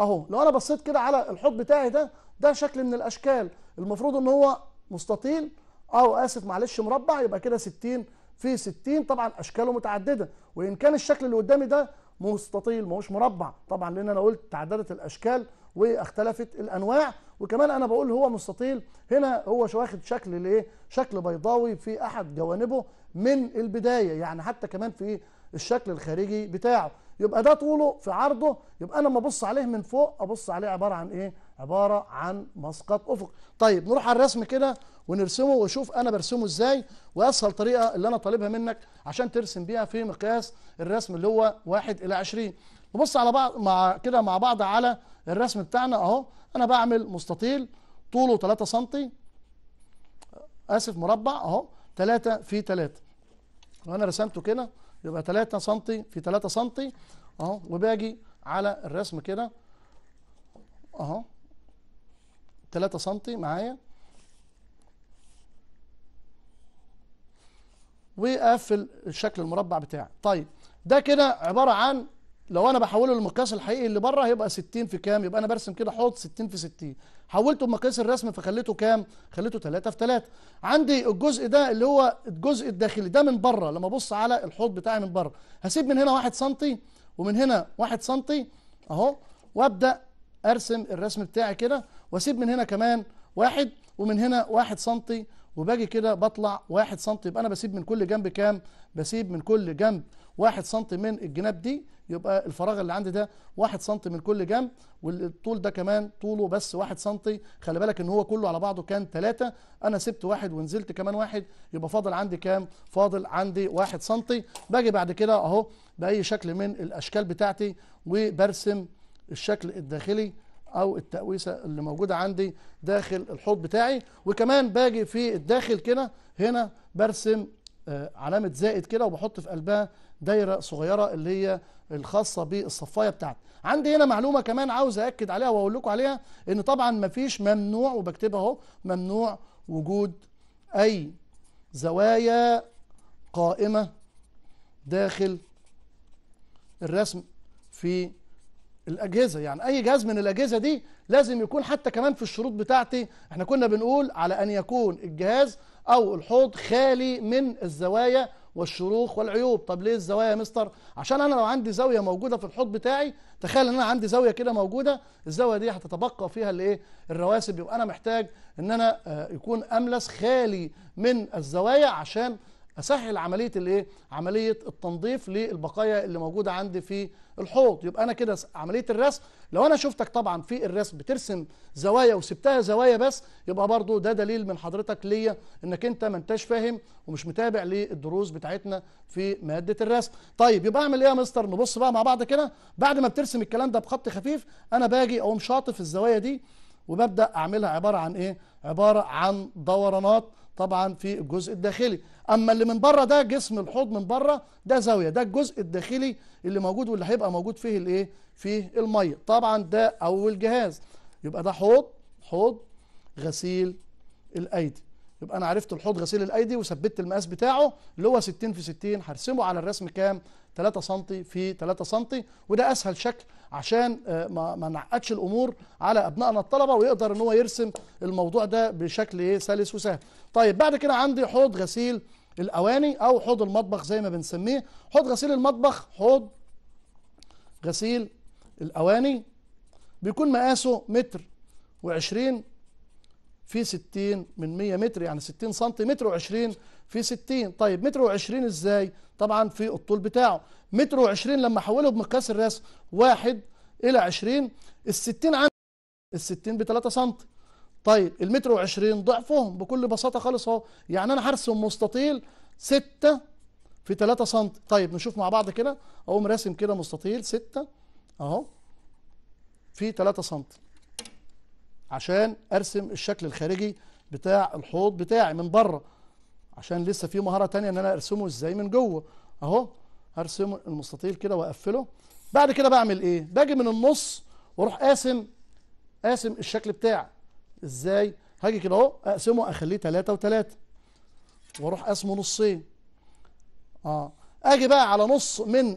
اهو لو انا بصيت كده على الحوض بتاعي ده ده شكل من الاشكال المفروض ان هو مستطيل او اسف معلش مربع يبقى كده 60 في 60 طبعا اشكاله متعدده وان كان الشكل اللي قدامي ده مستطيل ماهوش مربع طبعا لان انا قلت تعددت الاشكال واختلفت الانواع وكمان انا بقول هو مستطيل هنا هو واخد شكل الايه شكل بيضاوي في احد جوانبه من البدايه يعني حتى كمان في الشكل الخارجي بتاعه يبقى ده طوله في عرضه يبقى انا لما ابص عليه من فوق ابص عليه عباره عن ايه عباره عن مسقط افق طيب نروح على الرسم كده ونرسمه واشوف انا برسمه ازاي واسهل طريقه اللي انا طالبها منك عشان ترسم بيها في مقياس الرسم اللي هو 1 الى 20 نبص على بعض مع كده مع بعض على الرسم بتاعنا اهو انا بعمل مستطيل طوله 3 سم اسف مربع اهو 3 في 3 لو انا رسمته كده يبقى 3 سم في 3 سم اهو وباجي على الرسم كده اهو 3 سم معايا واقفل الشكل المربع بتاعي طيب ده كده عباره عن لو انا بحوله للمقياس الحقيقي اللي بره هيبقى 60 في كام يبقى انا برسم كده حوض 60 في 60 حولته لمقياس الرسم فخليته كام خليته 3 في 3 عندي الجزء ده اللي هو الجزء الداخلي ده من بره لما ابص على الحوض بتاعي من بره هسيب من هنا 1 سم ومن هنا 1 سم اهو وابدا ارسم الرسم بتاعي كده واسيب من هنا كمان واحد ومن هنا 1 سم وباجي كده بطلع واحد سنتي يبقى انا بسيب من كل جنب كام بسيب من كل جنب واحد سنتي من الجناب دي يبقى الفراغ اللي عندي ده واحد سنتي من كل جنب والطول ده كمان طوله بس واحد سنتي خلي بالك ان هو كله على بعضه كان ثلاثة انا سبت واحد ونزلت كمان واحد يبقى فاضل عندي كام فاضل عندي واحد سنتي باجي بعد كده اهو باي شكل من الاشكال بتاعتي وبرسم الشكل الداخلي او التقويسه اللي موجوده عندي داخل الحوض بتاعي وكمان باجي في الداخل كده هنا برسم آه، علامه زائد كده وبحط في قلبها دايره صغيره اللي هي الخاصه بالصفايه بتاعتي عندي هنا معلومه كمان عاوز اكد عليها واقول لكم عليها ان طبعا مفيش ممنوع وبكتبها اهو ممنوع وجود اي زوايا قائمه داخل الرسم في الاجهزه يعني اي جهاز من الاجهزه دي لازم يكون حتى كمان في الشروط بتاعتي احنا كنا بنقول على ان يكون الجهاز او الحوض خالي من الزوايا والشروخ والعيوب طب ليه الزوايا يا مستر عشان انا لو عندي زاويه موجوده في الحوض بتاعي تخيل ان انا عندي زاويه كده موجوده الزاويه دي هتتبقى فيها الايه الرواسب يبقى انا محتاج ان انا آه، يكون املس خالي من الزوايا عشان اسهل عمليه الايه عمليه التنظيف للبقايا اللي موجوده عندي في الحوض يبقى انا كده عمليه الرسم لو انا شفتك طبعا في الرسم بترسم زوايا وسبتها زوايا بس يبقى برضو ده دليل من حضرتك ليا انك انت ما انتش فاهم ومش متابع للدروس بتاعتنا في ماده الرسم طيب يبقى اعمل ايه يا مستر نبص بقى مع بعض كده بعد ما بترسم الكلام ده بخط خفيف انا باجي اقوم شاطف الزوايا دي وببدا اعملها عباره عن ايه عباره عن دورانات طبعا في الجزء الداخلي اما اللي من بره ده جسم الحوض من بره ده زاويه ده الجزء الداخلي اللي موجود واللي هيبقى موجود فيه الايه فيه الميه طبعا ده اول جهاز يبقى ده حوض حوض غسيل الايدي يبقى انا عرفت الحوض غسيل الايدي وثبت المقاس بتاعه اللي هو 60 في 60 هرسمه على الرسم كام 3 سم في 3 سم وده اسهل شكل عشان آه، ما نعقدش الامور على ابنائنا الطلبه ويقدر ان هو يرسم الموضوع ده بشكل ايه سلس وسهل طيب بعد كده عندي حوض غسيل الاواني او حوض المطبخ زي ما بنسميه حوض غسيل المطبخ حوض غسيل الاواني بيكون مقاسه متر وعشرين في 60 من 100 متر يعني 60 سم متر و20 في 60 طيب متر و20 ازاي طبعا في الطول بتاعه متر و20 لما احوله بمقياس الرسم 1 الى 20 ال 60 عندي ال 60 ب 3 سم طيب المتر و20 ضعفهم بكل بساطه خالص اهو يعني انا هرسم مستطيل 6 في 3 سم طيب نشوف مع بعض كده اقوم راسم كده مستطيل 6 اهو في 3 سم عشان ارسم الشكل الخارجي بتاع الحوض بتاعي من بره عشان لسه في مهاره تانية ان انا ارسمه ازاي من جوه اهو ارسم المستطيل كده واقفله بعد كده بعمل ايه باجي من النص واروح قاسم قاسم الشكل بتاعي ازاي هاجي كده اهو اقسمه اخليه 3 و3 واروح قاسمه نصين اه اجي بقى على نص من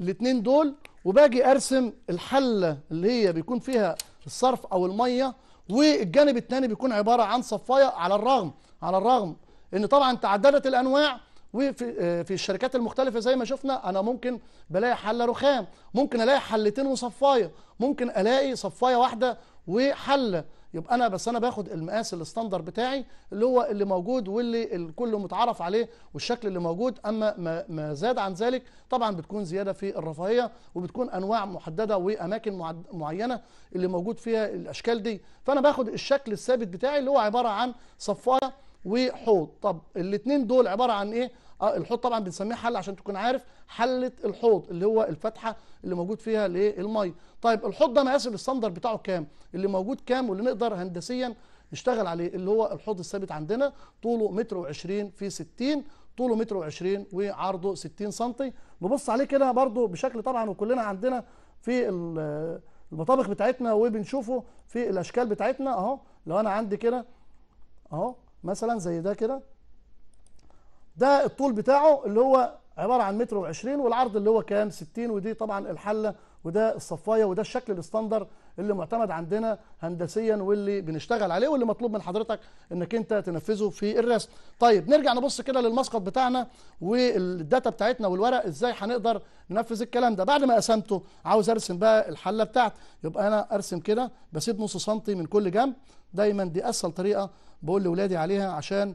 الاثنين دول وباجي ارسم الحله اللي هي بيكون فيها الصرف او الميه والجانب الثاني بيكون عباره عن صفايه على الرغم على الرغم ان طبعا تعددت الانواع وفي آه، في الشركات المختلفه زي ما شفنا انا ممكن بلاقي حله رخام ممكن الاقي حلتين وصفايه ممكن الاقي صفايه واحده وحله يبقى انا بس انا باخد المقاس الاستاندر بتاعي اللي هو اللي موجود واللي الكل متعرف عليه والشكل اللي موجود اما ما, ما زاد عن ذلك طبعا بتكون زياده في الرفاهيه وبتكون انواع محدده واماكن معينه اللي موجود فيها الاشكال دي فانا باخد الشكل الثابت بتاعي اللي هو عباره عن صفايه وحوض طب الاثنين دول عباره عن ايه آه، الحوض طبعا بنسميه حل عشان تكون عارف حله الحوض اللي هو الفتحه اللي موجود فيها للميه طيب الحوض ده مقاس الاستاندر بتاعه كام اللي موجود كام واللي نقدر هندسيا نشتغل عليه اللي هو الحوض الثابت عندنا طوله متر وعشرين في ستين طوله متر وعشرين وعرضه ستين سنتي نبص عليه كده برضو بشكل طبعا وكلنا عندنا في المطابخ بتاعتنا وبنشوفه في الاشكال بتاعتنا اهو لو انا عندي كده اهو مثلا زي ده كده ده الطول بتاعه اللي هو عباره عن متر وعشرين والعرض اللي هو كام 60 ودي طبعا الحله وده الصفايه وده الشكل الاستاندر اللي معتمد عندنا هندسيا واللي بنشتغل عليه واللي مطلوب من حضرتك انك انت تنفذه في الرسم. طيب نرجع نبص كده للمسقط بتاعنا والداتا بتاعتنا والورق ازاي هنقدر ننفذ الكلام ده بعد ما قسمته عاوز ارسم بقى الحله بتاعتي يبقى انا ارسم كده بسيب نص سنتي من كل جنب دايما دي اسهل طريقه بقول لاولادي عليها عشان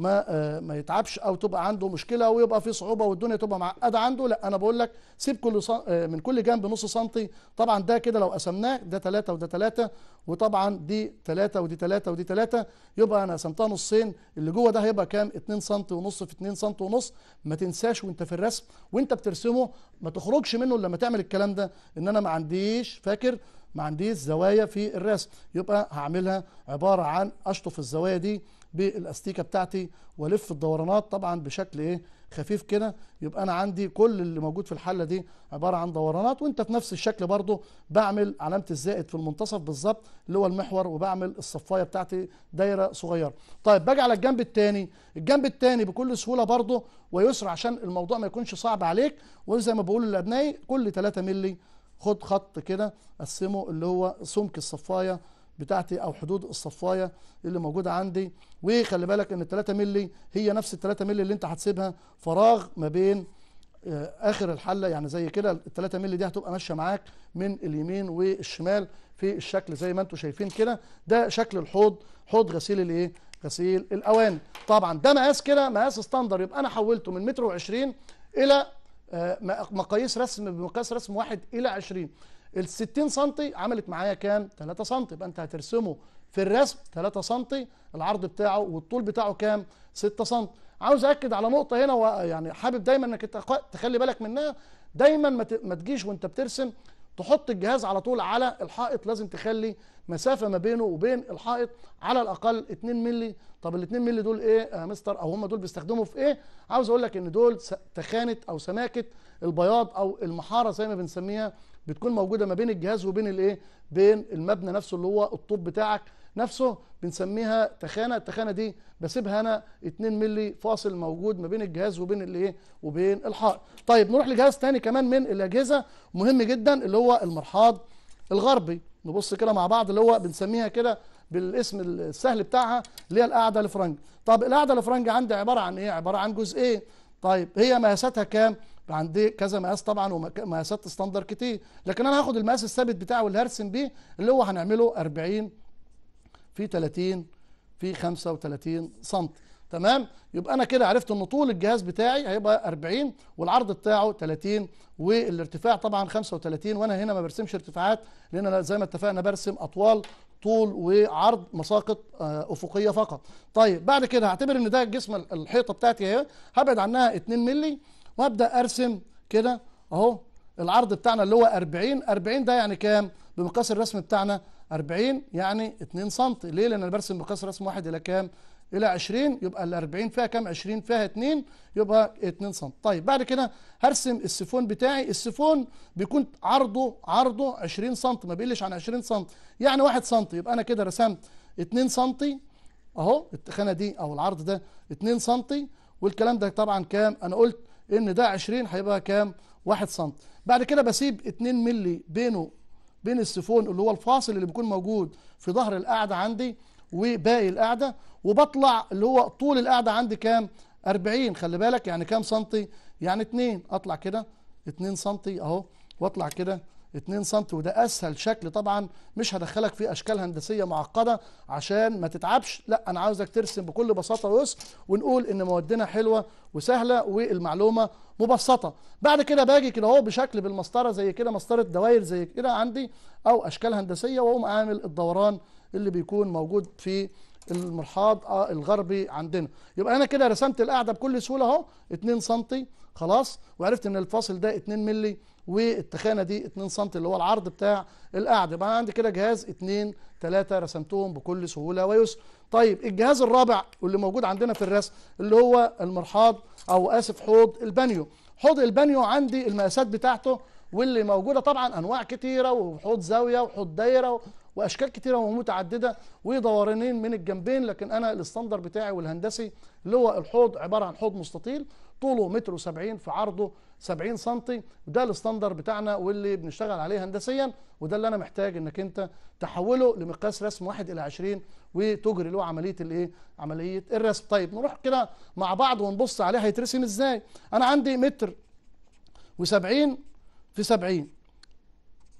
ما آه، ما يتعبش او تبقى عنده مشكله ويبقى في صعوبه والدنيا تبقى معقده عنده لا انا بقول لك سيب كل آه، من كل جنب نص سنتي طبعا ده كده لو قسمناه ده ثلاثه وده ثلاثه وطبعا دي ثلاثه ودي ثلاثه ودي ثلاثه يبقى انا قسمتها نصين اللي جوه ده هيبقى كام 2 سم ونص في 2 سم ونص ما تنساش وانت في الرسم وانت بترسمه ما تخرجش منه الا لما تعمل الكلام ده ان انا ما عنديش فاكر ما عنديش زوايا في الرسم يبقى هعملها عباره عن اشطف الزوايا دي بالاستيكه بتاعتي والف الدورانات طبعا بشكل ايه خفيف كده يبقى انا عندي كل اللي موجود في الحله دي عباره عن دورانات وانت في نفس الشكل برضو بعمل علامه الزائد في المنتصف بالظبط اللي هو المحور وبعمل الصفايه بتاعتي دايره صغيره طيب باجي على الجنب الثاني الجنب الثاني بكل سهوله برضو ويسر عشان الموضوع ما يكونش صعب عليك وزي ما بقول لابنائي كل 3 مللي خد خط كده قسمه اللي هو سمك الصفايه بتاعتي او حدود الصفايه اللي موجوده عندي وخلي بالك ان ال 3 مللي هي نفس ال 3 مللي اللي انت هتسيبها فراغ ما بين آه، اخر الحله يعني زي كده ال 3 مللي دي هتبقى ماشيه معاك من اليمين والشمال في الشكل زي ما انتم شايفين كده ده شكل الحوض حوض غسيل الايه غسيل الاواني طبعا ده مقاس كده مقاس ستاندر يبقى انا حولته من متر و20 الى آه، مقاييس رسم بمقاس رسم واحد الى 20 ال 60 سم عملت معايا كام 3 سم يبقى انت هترسمه في الرسم 3 سم العرض بتاعه والطول بتاعه كام 6 سم عاوز اكد على نقطه هنا يعني حابب دايما انك تخلي بالك منها دايما ما تجيش وانت بترسم تحط الجهاز على طول على الحائط لازم تخلي مسافه ما بينه وبين الحائط على الاقل 2 مللي طب ال 2 مللي دول ايه يا مستر او هم دول بيستخدموا في ايه عاوز اقول لك ان دول تخانه او سماكه البياض او المحاره زي ما بنسميها بتكون موجوده ما بين الجهاز وبين الايه بين المبنى نفسه اللي هو الطوب بتاعك نفسه بنسميها تخانه التخانه دي بسيبها انا 2 مللي فاصل موجود ما بين الجهاز وبين الايه وبين الحائط طيب نروح لجهاز تاني كمان من الاجهزه مهم جدا اللي هو المرحاض الغربي نبص كده مع بعض اللي هو بنسميها كده بالاسم السهل بتاعها اللي هي القاعده الفرنج طب القاعده الفرنج عندي عباره عن ايه عباره عن جزئين إيه؟ طيب هي مقاساتها كام عندي كذا مقاس طبعا ومقاسات ستاندر كتير لكن انا هاخد المقاس الثابت بتاعه اللي هرسم بيه اللي هو هنعمله 40 في 30 في 35 سم تمام يبقى انا كده عرفت ان طول الجهاز بتاعي هيبقى 40 والعرض بتاعه 30 والارتفاع طبعا 35 وانا هنا ما برسمش ارتفاعات لان انا زي ما اتفقنا برسم اطوال طول وعرض مساقط آه، افقيه فقط طيب بعد كده هعتبر ان ده الجسم الحيطه بتاعتي اهي هبعد عنها 2 مللي وابدا ارسم كده اهو العرض بتاعنا اللي هو 40 40 ده يعني كام بمقياس الرسم بتاعنا 40 يعني 2 سم ليه لان انا برسم مقاس رسم واحد الى كام الى 20 يبقى ال 40 فيها كام 20 فيها 2 يبقى 2 سم طيب بعد كده هرسم السيفون بتاعي السيفون بيكون عرضه عرضه 20 سم ما بيقلش عن 20 سم يعني 1 سم يبقى انا كده رسمت 2 سم اهو التخانه دي او العرض ده 2 سم والكلام ده طبعا كام انا قلت ان ده 20 هيبقى كام 1 سم بعد كده بسيب 2 مللي بينه بين السيفون اللي هو الفاصل اللي بيكون موجود في ظهر القعده عندي وباقي القعده وبطلع اللي هو طول القعده عندي كام 40 خلي بالك يعني كام سنتي يعني 2 اطلع كده 2 سنتي اهو واطلع كده 2 سم وده اسهل شكل طبعا مش هدخلك في اشكال هندسيه معقده عشان ما تتعبش لا انا عاوزك ترسم بكل بساطه ويسر ونقول ان موادنا حلوه وسهله والمعلومه مبسطه بعد كده باجي كده اهو بشكل بالمسطره زي كده مسطره دوائر زي كده عندي او اشكال هندسيه واقوم اعمل الدوران اللي بيكون موجود في المرحاض آه، الغربي عندنا يبقى انا كده رسمت القاعده بكل سهوله اهو 2 سم خلاص وعرفت ان الفاصل ده 2 مللي والتخانه دي 2 سم اللي هو العرض بتاع القعد يبقى انا عندي كده جهاز 2 3 رسمتهم بكل سهوله ويسر طيب الجهاز الرابع واللي موجود عندنا في الرسم اللي هو المرحاض او اسف حوض البانيو حوض البانيو عندي المقاسات بتاعته واللي موجوده طبعا انواع كتيره وحوض زاويه وحوض دايره واشكال كتيره ومتعدده ودورانين من الجنبين لكن انا الاستاندر بتاعي والهندسي اللي هو الحوض عباره عن حوض مستطيل طوله متر و70 في عرضه 70 سم وده الستاندر بتاعنا واللي بنشتغل عليه هندسيا وده اللي انا محتاج انك انت تحوله لمقياس رسم واحد الى 20 وتجري له عمليه الايه عمليه الرسم طيب نروح كده مع بعض ونبص عليه هيترسم ازاي انا عندي متر و70 في 70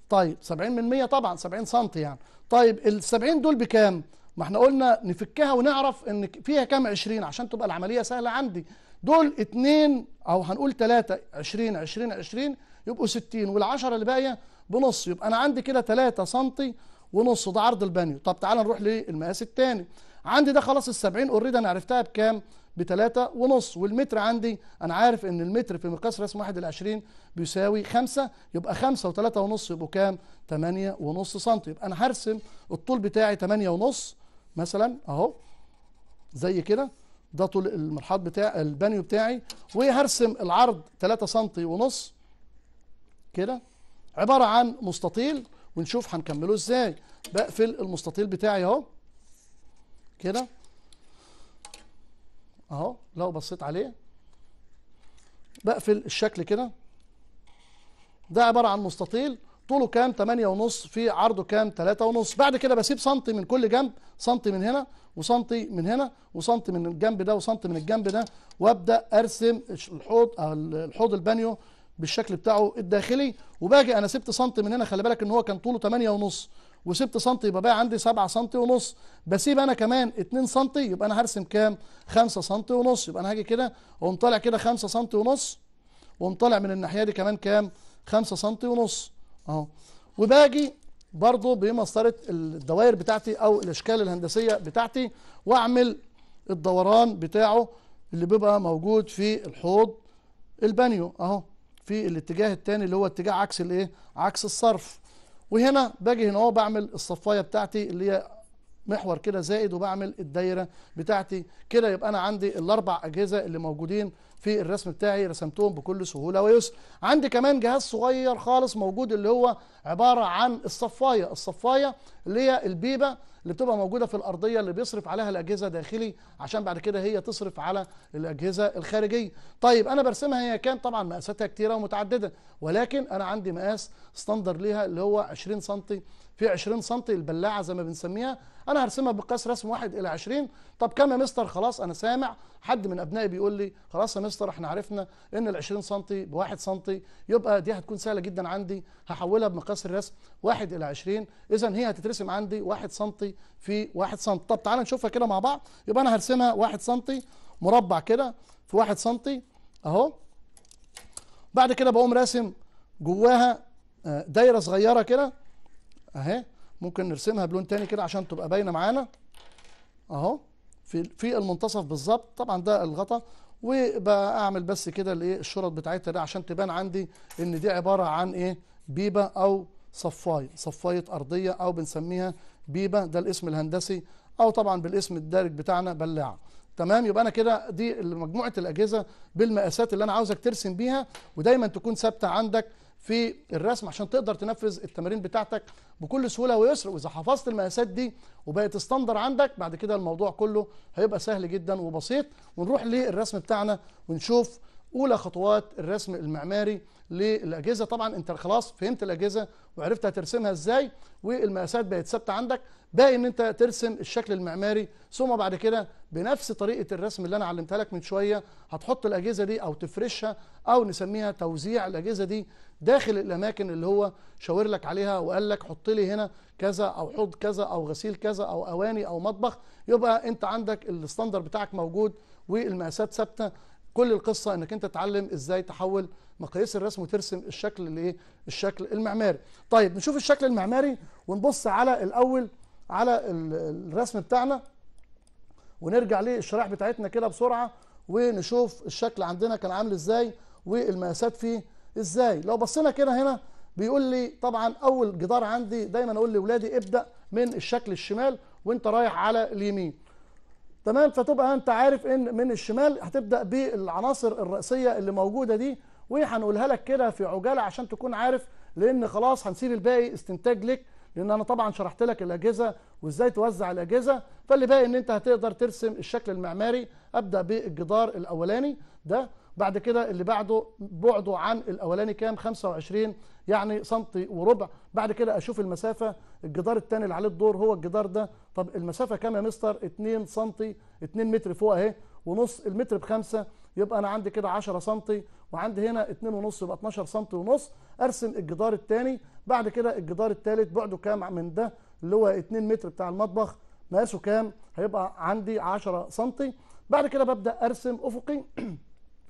طيب 70 من 100 طبعا 70 سم يعني طيب ال 70 دول بكام ما احنا قلنا نفكها ونعرف ان فيها كام 20 عشان تبقى العمليه سهله عندي دول اتنين او هنقول تلاتة عشرين عشرين عشرين يبقوا ستين والعشرة اللي باقية بنص يبقى انا عندي كده تلاتة سنتي ونص ده عرض البانيو طب تعال نروح للمقاس التاني عندي ده خلاص السبعين اوريدي انا عرفتها بكام بتلاتة ونص والمتر عندي انا عارف ان المتر في مقياس رسم واحد العشرين بيساوي خمسة يبقى خمسة وتلاتة ونص يبقوا كام تمانية ونص سنتي يبقى انا هرسم الطول بتاعي تمانية ونص مثلا اهو زي كده ده طول المرحاض بتاع البانيو بتاعي وهرسم العرض 3 سم ونص كده عباره عن مستطيل ونشوف هنكمله ازاي بقفل المستطيل بتاعي اهو كده اهو لو بصيت عليه بقفل الشكل كده ده عباره عن مستطيل طوله كام 8 ونص في عرضه كام 3.5 بعد كده بسيب سنتي من كل جنب سنتي من هنا وسنتي من هنا وسنتي من الجنب ده وسنتي من الجنب ده وابدا ارسم الحوض آه، الحوض البانيو بالشكل بتاعه الداخلي وباجي انا سبت سنتي من هنا خلي بالك ان هو كان طوله 8.5 وسبت سنتي يبقى بقى عندي 7 سنتي ونص بسيب انا كمان 2 سنتي يبقى انا هرسم كام 5 سنتي ونص يبقى انا هاجي كده واقوم طالع كده 5 سنتي ونص واقوم طالع من الناحيه دي كمان كام 5 سنتي ونص اهو وباجي برضو بمسطره الدوائر بتاعتي او الاشكال الهندسيه بتاعتي واعمل الدوران بتاعه اللي بيبقى موجود في الحوض البانيو اهو في الاتجاه الثاني اللي هو اتجاه عكس الايه عكس الصرف وهنا باجي هنا اهو بعمل الصفايه بتاعتي اللي هي محور كده زائد وبعمل الدايره بتاعتي كده يبقى انا عندي الاربع اجهزه اللي موجودين في الرسم بتاعي رسمتهم بكل سهولة ويسر عندي كمان جهاز صغير خالص موجود اللي هو عبارة عن الصفاية الصفاية اللي هي البيبة اللي بتبقى موجودة في الأرضية اللي بيصرف عليها الأجهزة داخلي عشان بعد كده هي تصرف على الأجهزة الخارجية طيب أنا برسمها هي كان طبعا مقاساتها كتيرة ومتعددة ولكن أنا عندي مقاس ستاندر ليها اللي هو 20 سنتي في 20 سم البلاعه زي ما بنسميها انا هرسمها بقياس رسم واحد الى 20 طب كم يا مستر خلاص انا سامع حد من ابنائي بيقول لي خلاص يا مستر احنا عرفنا ان ال 20 سم ب 1 سم يبقى دي هتكون سهله جدا عندي هحولها بمقياس الرسم 1 الى 20 اذا هي هتترسم عندي 1 سم في 1 سم طب تعالى نشوفها كده مع بعض يبقى انا هرسمها 1 سم مربع كده في 1 سم اهو بعد كده بقوم راسم جواها آه، دايره صغيره كده اهي ممكن نرسمها بلون تاني كده عشان تبقى باينه معانا اهو في في المنتصف بالظبط طبعا ده الغطا وبقى اعمل بس كده الايه الشرط بتاعتها ده عشان تبان عندي ان دي عباره عن ايه بيبه او صفايه صفايه ارضيه او بنسميها بيبه ده الاسم الهندسي او طبعا بالاسم الدارج بتاعنا بلاعه تمام يبقى انا كده دي مجموعه الاجهزه بالمقاسات اللي انا عاوزك ترسم بيها ودايما تكون ثابته عندك في الرسم عشان تقدر تنفذ التمارين بتاعتك بكل سهوله ويسر واذا حفظت المقاسات دي وبقت ستاندر عندك بعد كده الموضوع كله هيبقى سهل جدا وبسيط ونروح للرسم بتاعنا ونشوف اولى خطوات الرسم المعماري للاجهزه طبعا انت خلاص فهمت الاجهزه وعرفت هترسمها ازاي والمقاسات بقت ثابته عندك باقي ان انت ترسم الشكل المعماري ثم بعد كده بنفس طريقه الرسم اللي انا علمتها لك من شويه هتحط الاجهزه دي او تفرشها او نسميها توزيع الاجهزه دي داخل الاماكن اللي هو شاور لك عليها وقال لك حط لي هنا كذا او حوض كذا او غسيل كذا او اواني او مطبخ يبقى انت عندك الستاندر بتاعك موجود والمقاسات ثابته كل القصه انك انت تتعلم ازاي تحول مقاييس الرسم وترسم الشكل لايه الشكل المعماري طيب نشوف الشكل المعماري ونبص على الاول على الرسم بتاعنا ونرجع للشرائح بتاعتنا كده بسرعه ونشوف الشكل عندنا كان عامل ازاي والمقاسات فيه ازاي لو بصينا كده هنا بيقول لي طبعا اول جدار عندي دايما اقول لاولادي ابدا من الشكل الشمال وانت رايح على اليمين تمام فتبقى انت عارف ان من الشمال هتبدا بالعناصر الرئيسيه اللي موجوده دي وهنقولها لك كده في عجاله عشان تكون عارف لان خلاص هنسيب الباقي استنتاج لك لان انا طبعا شرحت لك الاجهزه وازاي توزع الاجهزه فاللي باقي ان انت هتقدر ترسم الشكل المعماري ابدا بالجدار الاولاني ده بعد كده اللي بعده بعده عن الاولاني كام 25 يعني سنتي وربع بعد كده اشوف المسافه الجدار الثاني اللي عليه الدور هو الجدار ده طب المسافه كام يا مستر 2 سنتي 2 متر فوق اهي ونص المتر بخمسة يبقى انا عندي كده 10 سنتي وعندي هنا 2 ونص يبقى 12 سنتي ونص ارسم الجدار الثاني بعد كده الجدار الثالث بعده كام من ده اللي هو 2 متر بتاع المطبخ مقاسه كام هيبقى عندي 10 سنتي بعد كده ببدا ارسم افقي *clears throat*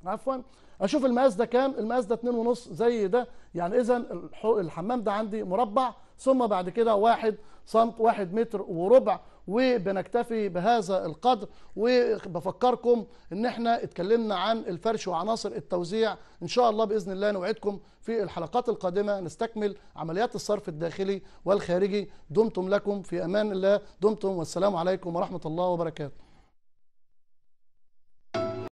عفوا اشوف المقاس ده كام المقاس ده 2.5 زي ده يعني اذا الحمام ده عندي مربع ثم بعد كده 1 صمت 1 متر وربع وبنكتفي بهذا القدر وبفكركم ان احنا اتكلمنا عن الفرش وعناصر التوزيع ان شاء الله باذن الله نوعدكم في الحلقات القادمه نستكمل عمليات الصرف الداخلي والخارجي دمتم لكم في امان الله دمتم والسلام عليكم ورحمه الله وبركاته